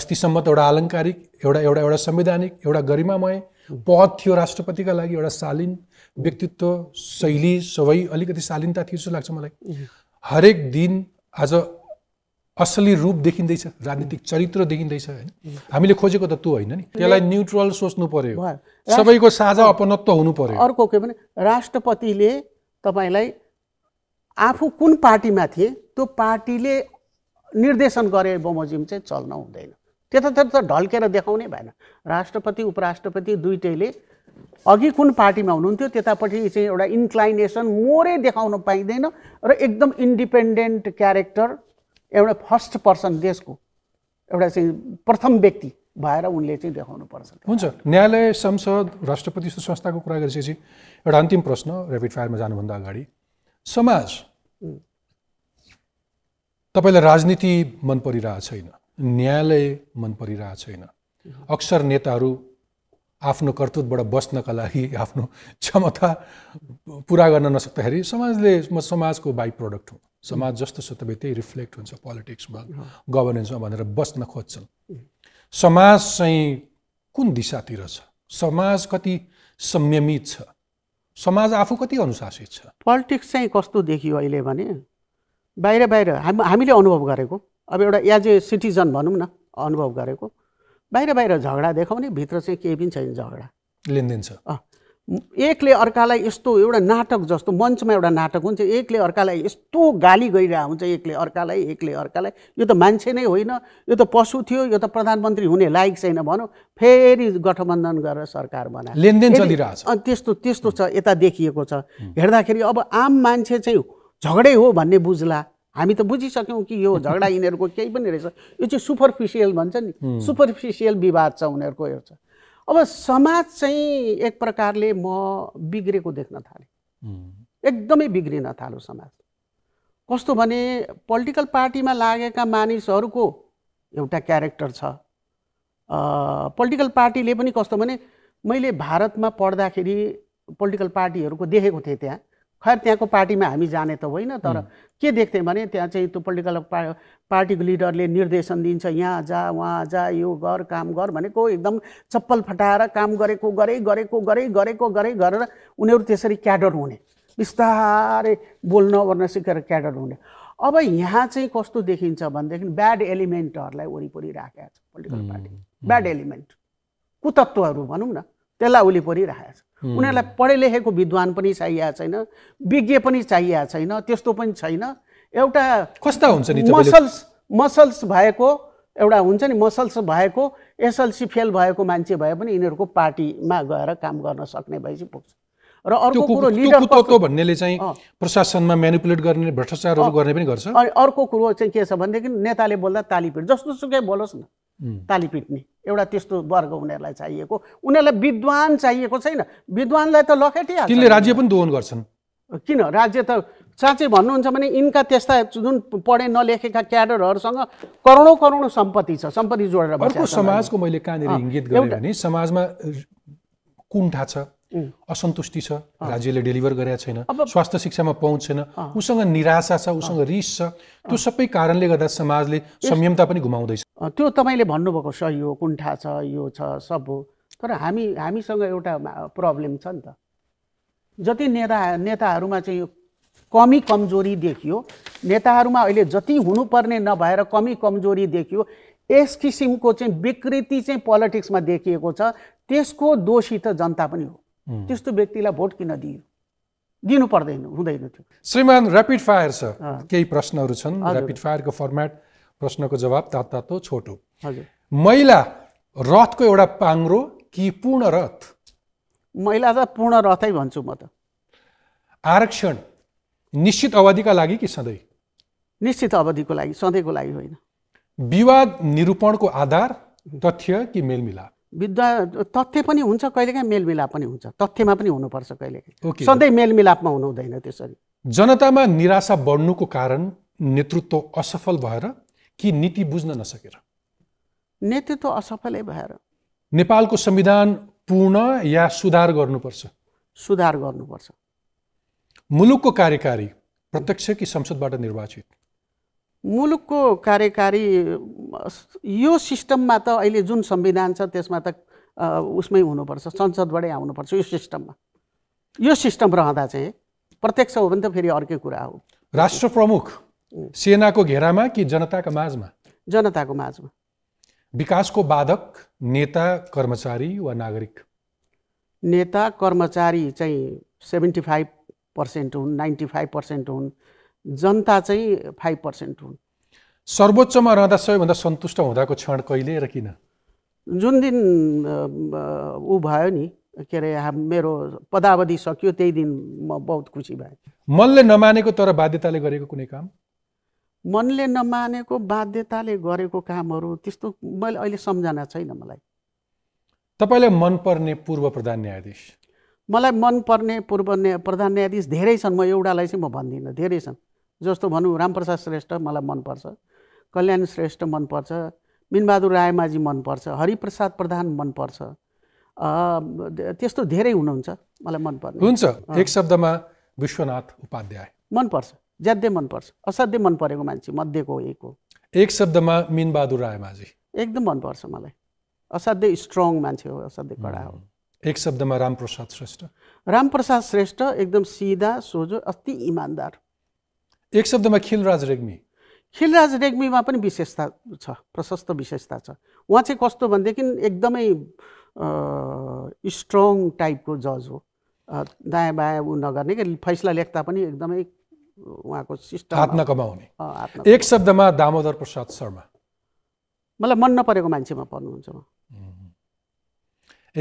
अस्तिसम्म त एउटा आलङ्कारिक एउटा एउटा एउटा संवैधानिक एउटा गरिमामय पद थियो राष्ट्रपतिका लागि एउटा शालीन व्यक्तित्व शैली सबै अलिकति शालीनता थियो जस्तो लाग्छ मलाई हरेक दिन आज असली रूप देखिँदैछ राजनीतिक चरित्र देखिँदैछ होइन हामीले खोजेको त त्यो होइन नि त्यसलाई न्युट्रल सोच्नु पर्यो सबैको साझा अपनत्व हुनु पर्यो अर्को के भने राष्ट्रपतिले तपाईँलाई आफू कुन पार्टीमा थिए त्यो पार्टीले निर्देशन गरे बमोजिम चाहिँ चल्न हुँदैन त्यतातिर त ढल्केर देखाउने भएन राष्ट्रपति उपराष्ट्रपति दुइटैले अघि कुन पार्टीमा हुनुहुन्थ्यो त्यतापट्टि चाहिँ एउटा इन्क्लाइनेसन मोरै देखाउन पाइँदैन र एकदम इन्डिपेन्डेन्ट क्यारेक्टर एउटा फर्स्ट पर्सन देशको एउटा चाहिँ प्रथम व्यक्ति भएर उनले चाहिँ देखाउनु पर्छ हुन्छ न्यायालय संसद राष्ट्रपति संस्थाको कुरा गरिसकेपछि एउटा अन्तिम प्रश्न ऱ्यापिड फायरमा जानुभन्दा अगाडि समाज तपाईँलाई राजनीति मन परिरहेको छैन न्यायालय मन परिरहेको छैन अक्सर नेताहरू आफ्नो कर्तृत्वबाट बस्नका लागि आफ्नो क्षमता पुरा गर्न नसक्दाखेरि समाजले म समाजको बाई प्रोडक्ट हो समाज जस्तो छ तपाईँ त्यही रिफ्लेक्ट हुन्छ पोलिटिक्समा गभर्नेन्समा भनेर बस्न खोज्छन् समाज चाहिँ कुन दिशातिर छ समाज कति संयमित छ समाज आफू कति अनुशासित छ पोलिटिक्स चाहिँ कस्तो देखियो अहिले भने बाहिर बाहिर हाम हामीले अनुभव गरेको अब एउटा एज ए सिटिजन भनौँ न अनुभव गरेको बाहिर बाहिर झगडा देखाउने भित्र चाहिँ केही पनि छैन झगडा लेनदेन छ एकले अर्कालाई यस्तो एउटा नाटक जस्तो मञ्चमा एउटा नाटक हुन्छ एकले अर्कालाई यस्तो गाली गइरहेको हुन्छ एकले अर्कालाई एकले अर्कालाई यो त मान्छे नै होइन यो त पशु थियो यो त प्रधानमन्त्री हुने लायक छैन भनौँ फेरि गठबन्धन गरेर सरकार बनायो लेनदेन चलिरहेको छ त्यस्तो त्यस्तो छ यता देखिएको छ हेर्दाखेरि अब आम मान्छे चाहिँ झगडै हो भन्ने बुझ्ला हामी त बुझिसक्यौँ कि यो झगडा यिनीहरूको केही पनि रहेछ यो चाहिँ सुपरफिसियल भन्छ नि सुपरफिसियल विवाद छ उनीहरूको यो छ अब समाज चाहिँ एक प्रकारले म बिग्रेको देख्न थालेँ एकदमै बिग्रिन थालो समाज कस्तो भने पोलिटिकल पार्टीमा लागेका मानिसहरूको एउटा क्यारेक्टर छ पोलिटिकल पार्टीले पनि कस्तो भने मैले भारतमा पढ्दाखेरि पोलिटिकल पार्टीहरूको देखेको थिएँ त्यहाँ खैर त्यहाँको पार्टीमा हामी जाने त होइन तर के देख्थ्यौँ भने त्यहाँ चाहिँ त्यो पोलिटिकल पा पार्टीको लिडरले निर्देशन दिन्छ यहाँ जा उहाँ जा यो गर काम गर भनेको एकदम चप्पल फटाएर काम गरेको गरे गरेको गरे गरेको गरे गरेर उनीहरू त्यसरी क्याडर हुने बिस्तारै बोल्न ओर्न सिकेर क्याडर हुने अब यहाँ चाहिँ कस्तो देखिन्छ भनेदेखि ब्याड एलिमेन्टहरूलाई वरिपरि राखेको छ पोलिटिकल पार्टी ब्याड एलिमेन्ट कुतत्वहरू भनौँ न त्यसलाई वरिपरि राखेको छ उनीहरूलाई पढे लेखेको विद्वान पनि चाहिएको छैन विज्ञ पनि चाहिएको छैन त्यस्तो पनि छैन एउटा कस्ता हुन्छ नि मसल्स मसल्स भएको एउटा हुन्छ नि मसल्स भएको एसएलसी फेल भएको मान्छे भए पनि यिनीहरूको पार्टीमा गएर काम गर्न सक्ने भएपछि पुग्छ र अर्को कुरो लिडर भन्नेले चाहिँ प्रशासनमा मेनिपुलेट गर्ने भ्रष्टाचारहरू गर्ने पनि गर्छ अनि अर्को कुरो चाहिँ के छ भनेदेखि नेताले बोल्दा ताली पिट जस्तो सुकै बोलोस् न ताली पिट्ने एउटा त्यस्तो वर्ग उनीहरूलाई चाहिएको उनीहरूलाई विद्वान चाहिएको छैन विद्वानलाई त लखेटिहाल्छ राज्य पनि दोहन गर्छन् किन राज्य त साँच्चै भन्नुहुन्छ भने यिनका त्यस्ता जुन पढे नलेखेका क्याडरहरूसँग करोडौँ करोडौँ सम्पत्ति छ सम्पत्ति जोडेर समाजको मैले कहाँनिर इङ्गित गरेँ भने समाजमा कुण्ठा छ असन्तुष्टि छ राज्यले डेलिभर गरेका छैन स्वास्थ्य शिक्षामा पहुँच छैन उसँग निराशा छ उसँग रिस छ त्यो सबै कारणले गर्दा समाजले संयमता पनि घुमाउँदैछ त्यो तपाईँले भन्नुभएको छ यो कुण्ठा छ यो छ सब हो तर हामी हामीसँग एउटा प्रब्लम छ नि त जति नेता नेताहरूमा चाहिँ यो कमी कमजोरी देखियो नेताहरूमा अहिले जति हुनुपर्ने नभएर कमी कमजोरी देखियो यस किसिमको चाहिँ विकृति चाहिँ पोलिटिक्समा देखिएको छ त्यसको दोषी त जनता पनि हो त्यस्तो व्यक्तिलाई भोट किन दियो दिनु पर्दैन हुँदैन थियो श्रीमान ऱ्यापिड फायर छ केही प्रश्नहरू छन् ऱ्यापिड फायरको फर्मेट प्रश्नको जवाब तात तातो छोटो हजुर महिला रथको एउटा पाङ्रो कि पूर्ण रथ महिला त पूर्ण रथै भन्छु म त आरक्षण निश्चित अवधिका लागि कि सधैँ निश्चित अवधिको लागि सधैँको लागि होइन विवाद निरूपणको आधार तथ्य कि मेलमिलाप विद्वा तथ्य पनि हुन्छ कहिलेकाहीँ मेलमिलाप पनि हुन्छ तथ्यमा पनि हुनुपर्छ कहिलेकाहीँ सधैँ मेलमिलापमा हुनु हुँदैन त्यसरी जनतामा निराशा बढ्नुको कारण नेतृत्व असफल भएर कि नीति बुझ्न नसकेर नेतृत्व असफलै भएर नेपालको संविधान पूर्ण या सुधार गर्नुपर्छ सुधार गर्नुपर्छ मुलुकको कार्यकारी प्रत्यक्ष कि संसदबाट निर्वाचित मुलुकको कार्यकारी यो सिस्टममा त अहिले जुन संविधान छ त्यसमा त उसमै हुनुपर्छ संसदबाटै आउनुपर्छ यो सिस्टममा यो सिस्टम रहँदा चाहिँ प्रत्यक्ष हो भने त फेरि अर्कै कुरा हो राष्ट्र प्रमुख सेनाको घेरामा कि जनताको माझमा जनताको माझमा विकासको बाधक नेता कर्मचारी वा नागरिक नेता कर्मचारी चाहिँ सेभेन्टी फाइभ पर्सेन्ट हुन् नाइन्टी फाइभ पर्सेन्ट हुन् जनता चाहिँ फाइभ पर्सेन्ट हुन् सर्वोच्चमा रहँदा सबैभन्दा सन्तुष्ट हुँदाको क्षण कहिले र किन जुन दिन ऊ भयो नि के अरे मेरो पदावधि सकियो त्यही दिन म बहुत खुसी भएँ मनले नमानेको तर बाध्यताले गरेको कुनै काम मनले नमानेको बाध्यताले गरेको कामहरू त्यस्तो मैले अहिले सम्झना छैन मलाई तपाईँलाई मनपर्ने पूर्व प्रधान न्यायाधीश मलाई मनपर्ने पूर्व न्या प्रधान न्यायाधीश धेरै छन् म एउटालाई चाहिँ म भन्दिनँ धेरै छन् जस्तो भनौँ रामप्रसाद श्रेष्ठ मलाई मनपर्छ कल्याण श्रेष्ठ मनपर्छ मिनबहादुर रायमाझी मनपर्छ हरिप्रसाद प्रधान मनपर्छ त्यस्तो धेरै हुनुहुन्छ मलाई मनपर्ने हुन्छ एक शब्दमा विश्वनाथ उपाध्याय मनपर्छ ज्यादै मनपर्छ असाध्यै मन परेको मान्छे मध्येको एक हो एक शब्दमा मिनबहादुर रायमाझी एकदम मनपर्छ मलाई असाध्यै स्ट्रङ मान्छे हो असाध्यै कडा हो एक शब्दमा रामप्रसाद श्रेष्ठ रामप्रसाद श्रेष्ठ एकदम सिधा सोझो अति इमान्दार एक शब्दमा खिलराज रेग्मी खिलराज रेग्मीमा पनि विशेषता छ प्रशस्त विशेषता छ उहाँ चाहिँ कस्तो भनेदेखि एकदमै स्ट्रङ टाइपको जज हो दायाँ बायाँ ऊ नगर्ने कि फैसला लेख्दा पनि एकदमै उहाँको सिस्टम हात नकमाउने एक शब्दमा दामोदर प्रसाद शर्मा मलाई मन नपरेको मान्छेमा पर्नुहुन्छ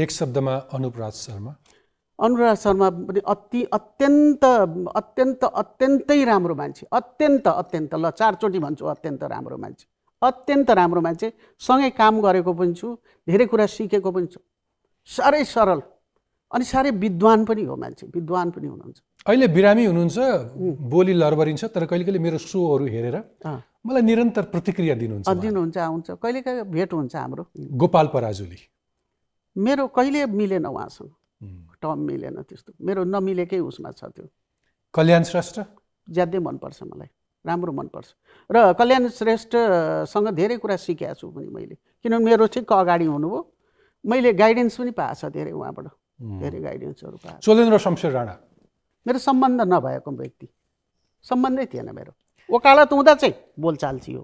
एक शब्दमा अनुपराज शर्मा अनुराग शर्मा पनि अति अत्यन्त अत्यन्त अत्यन्तै राम्रो मान्छे अत्यन्त अत्यन्त ल चारचोटि भन्छु अत्यन्त राम्रो मान्छे अत्यन्त राम्रो मान्छे सँगै काम गरेको पनि छु धेरै कुरा सिकेको पनि छु साह्रै सरल अनि साह्रै विद्वान पनि हो मान्छे विद्वान पनि हुनुहुन्छ अहिले बिरामी हुनुहुन्छ बोली लरबरिन्छ तर कहिले कहिले मेरो सोहरू हेरेर मलाई निरन्तर प्रतिक्रिया दिनुहुन्छ दिनुहुन्छ आउँछ कहिले कहिले भेट हुन्छ हाम्रो गोपाल पराजुली मेरो कहिले मिलेन उहाँसँग Hmm. टम मिलेन त्यस्तो मेरो नमिलेकै उसमा छ त्यो कल्याण श्रेष्ठ ज्यादै मनपर्छ मलाई राम्रो मनपर्छ र कल्याण श्रेष्ठसँग धेरै कुरा सिकेको छु पनि मैले किनभने मेरो ठिक्क अगाडि हुनुभयो मैले गाइडेन्स पनि पाएको छ धेरै उहाँबाट hmm. धेरै गाइडेन्सहरू पाएको चोलेन्द्र शमशेर राणा मेरो सम्बन्ध नभएको व्यक्ति सम्बन्धै थिएन मेरो ओकालत हुँदा चाहिँ बोलचाल थियो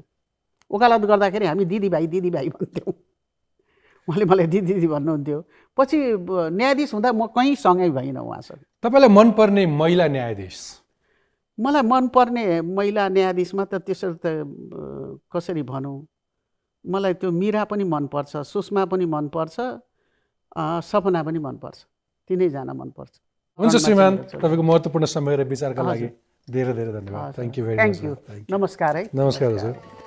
ओकालत गर्दाखेरि हामी दिदीभाइ दिदीभाइ भन्थ्यौँ उहाँले मलाई दिदी दिदी भन्नुहुन्थ्यो पछि न्यायाधीश हुँदा म कहीँ सँगै भइनँ उहाँसँग तपाईँलाई मनपर्ने महिला न्यायाधीश मलाई मनपर्ने महिला न्यायाधीशमा त त्यसरी त कसरी भनौँ मलाई त्यो मिरा पनि मनपर्छ सुषमा पनि मनपर्छ सपना पनि मनपर्छ तिनैजना मनपर्छ हुन्छ श्रीमान तपाईँको महत्त्वपूर्ण समय र विचारका लागि धेरै धेरै धन्यवाद थ्याङ्क यू भेरी मच नमस्कार है नमस्कार हजुर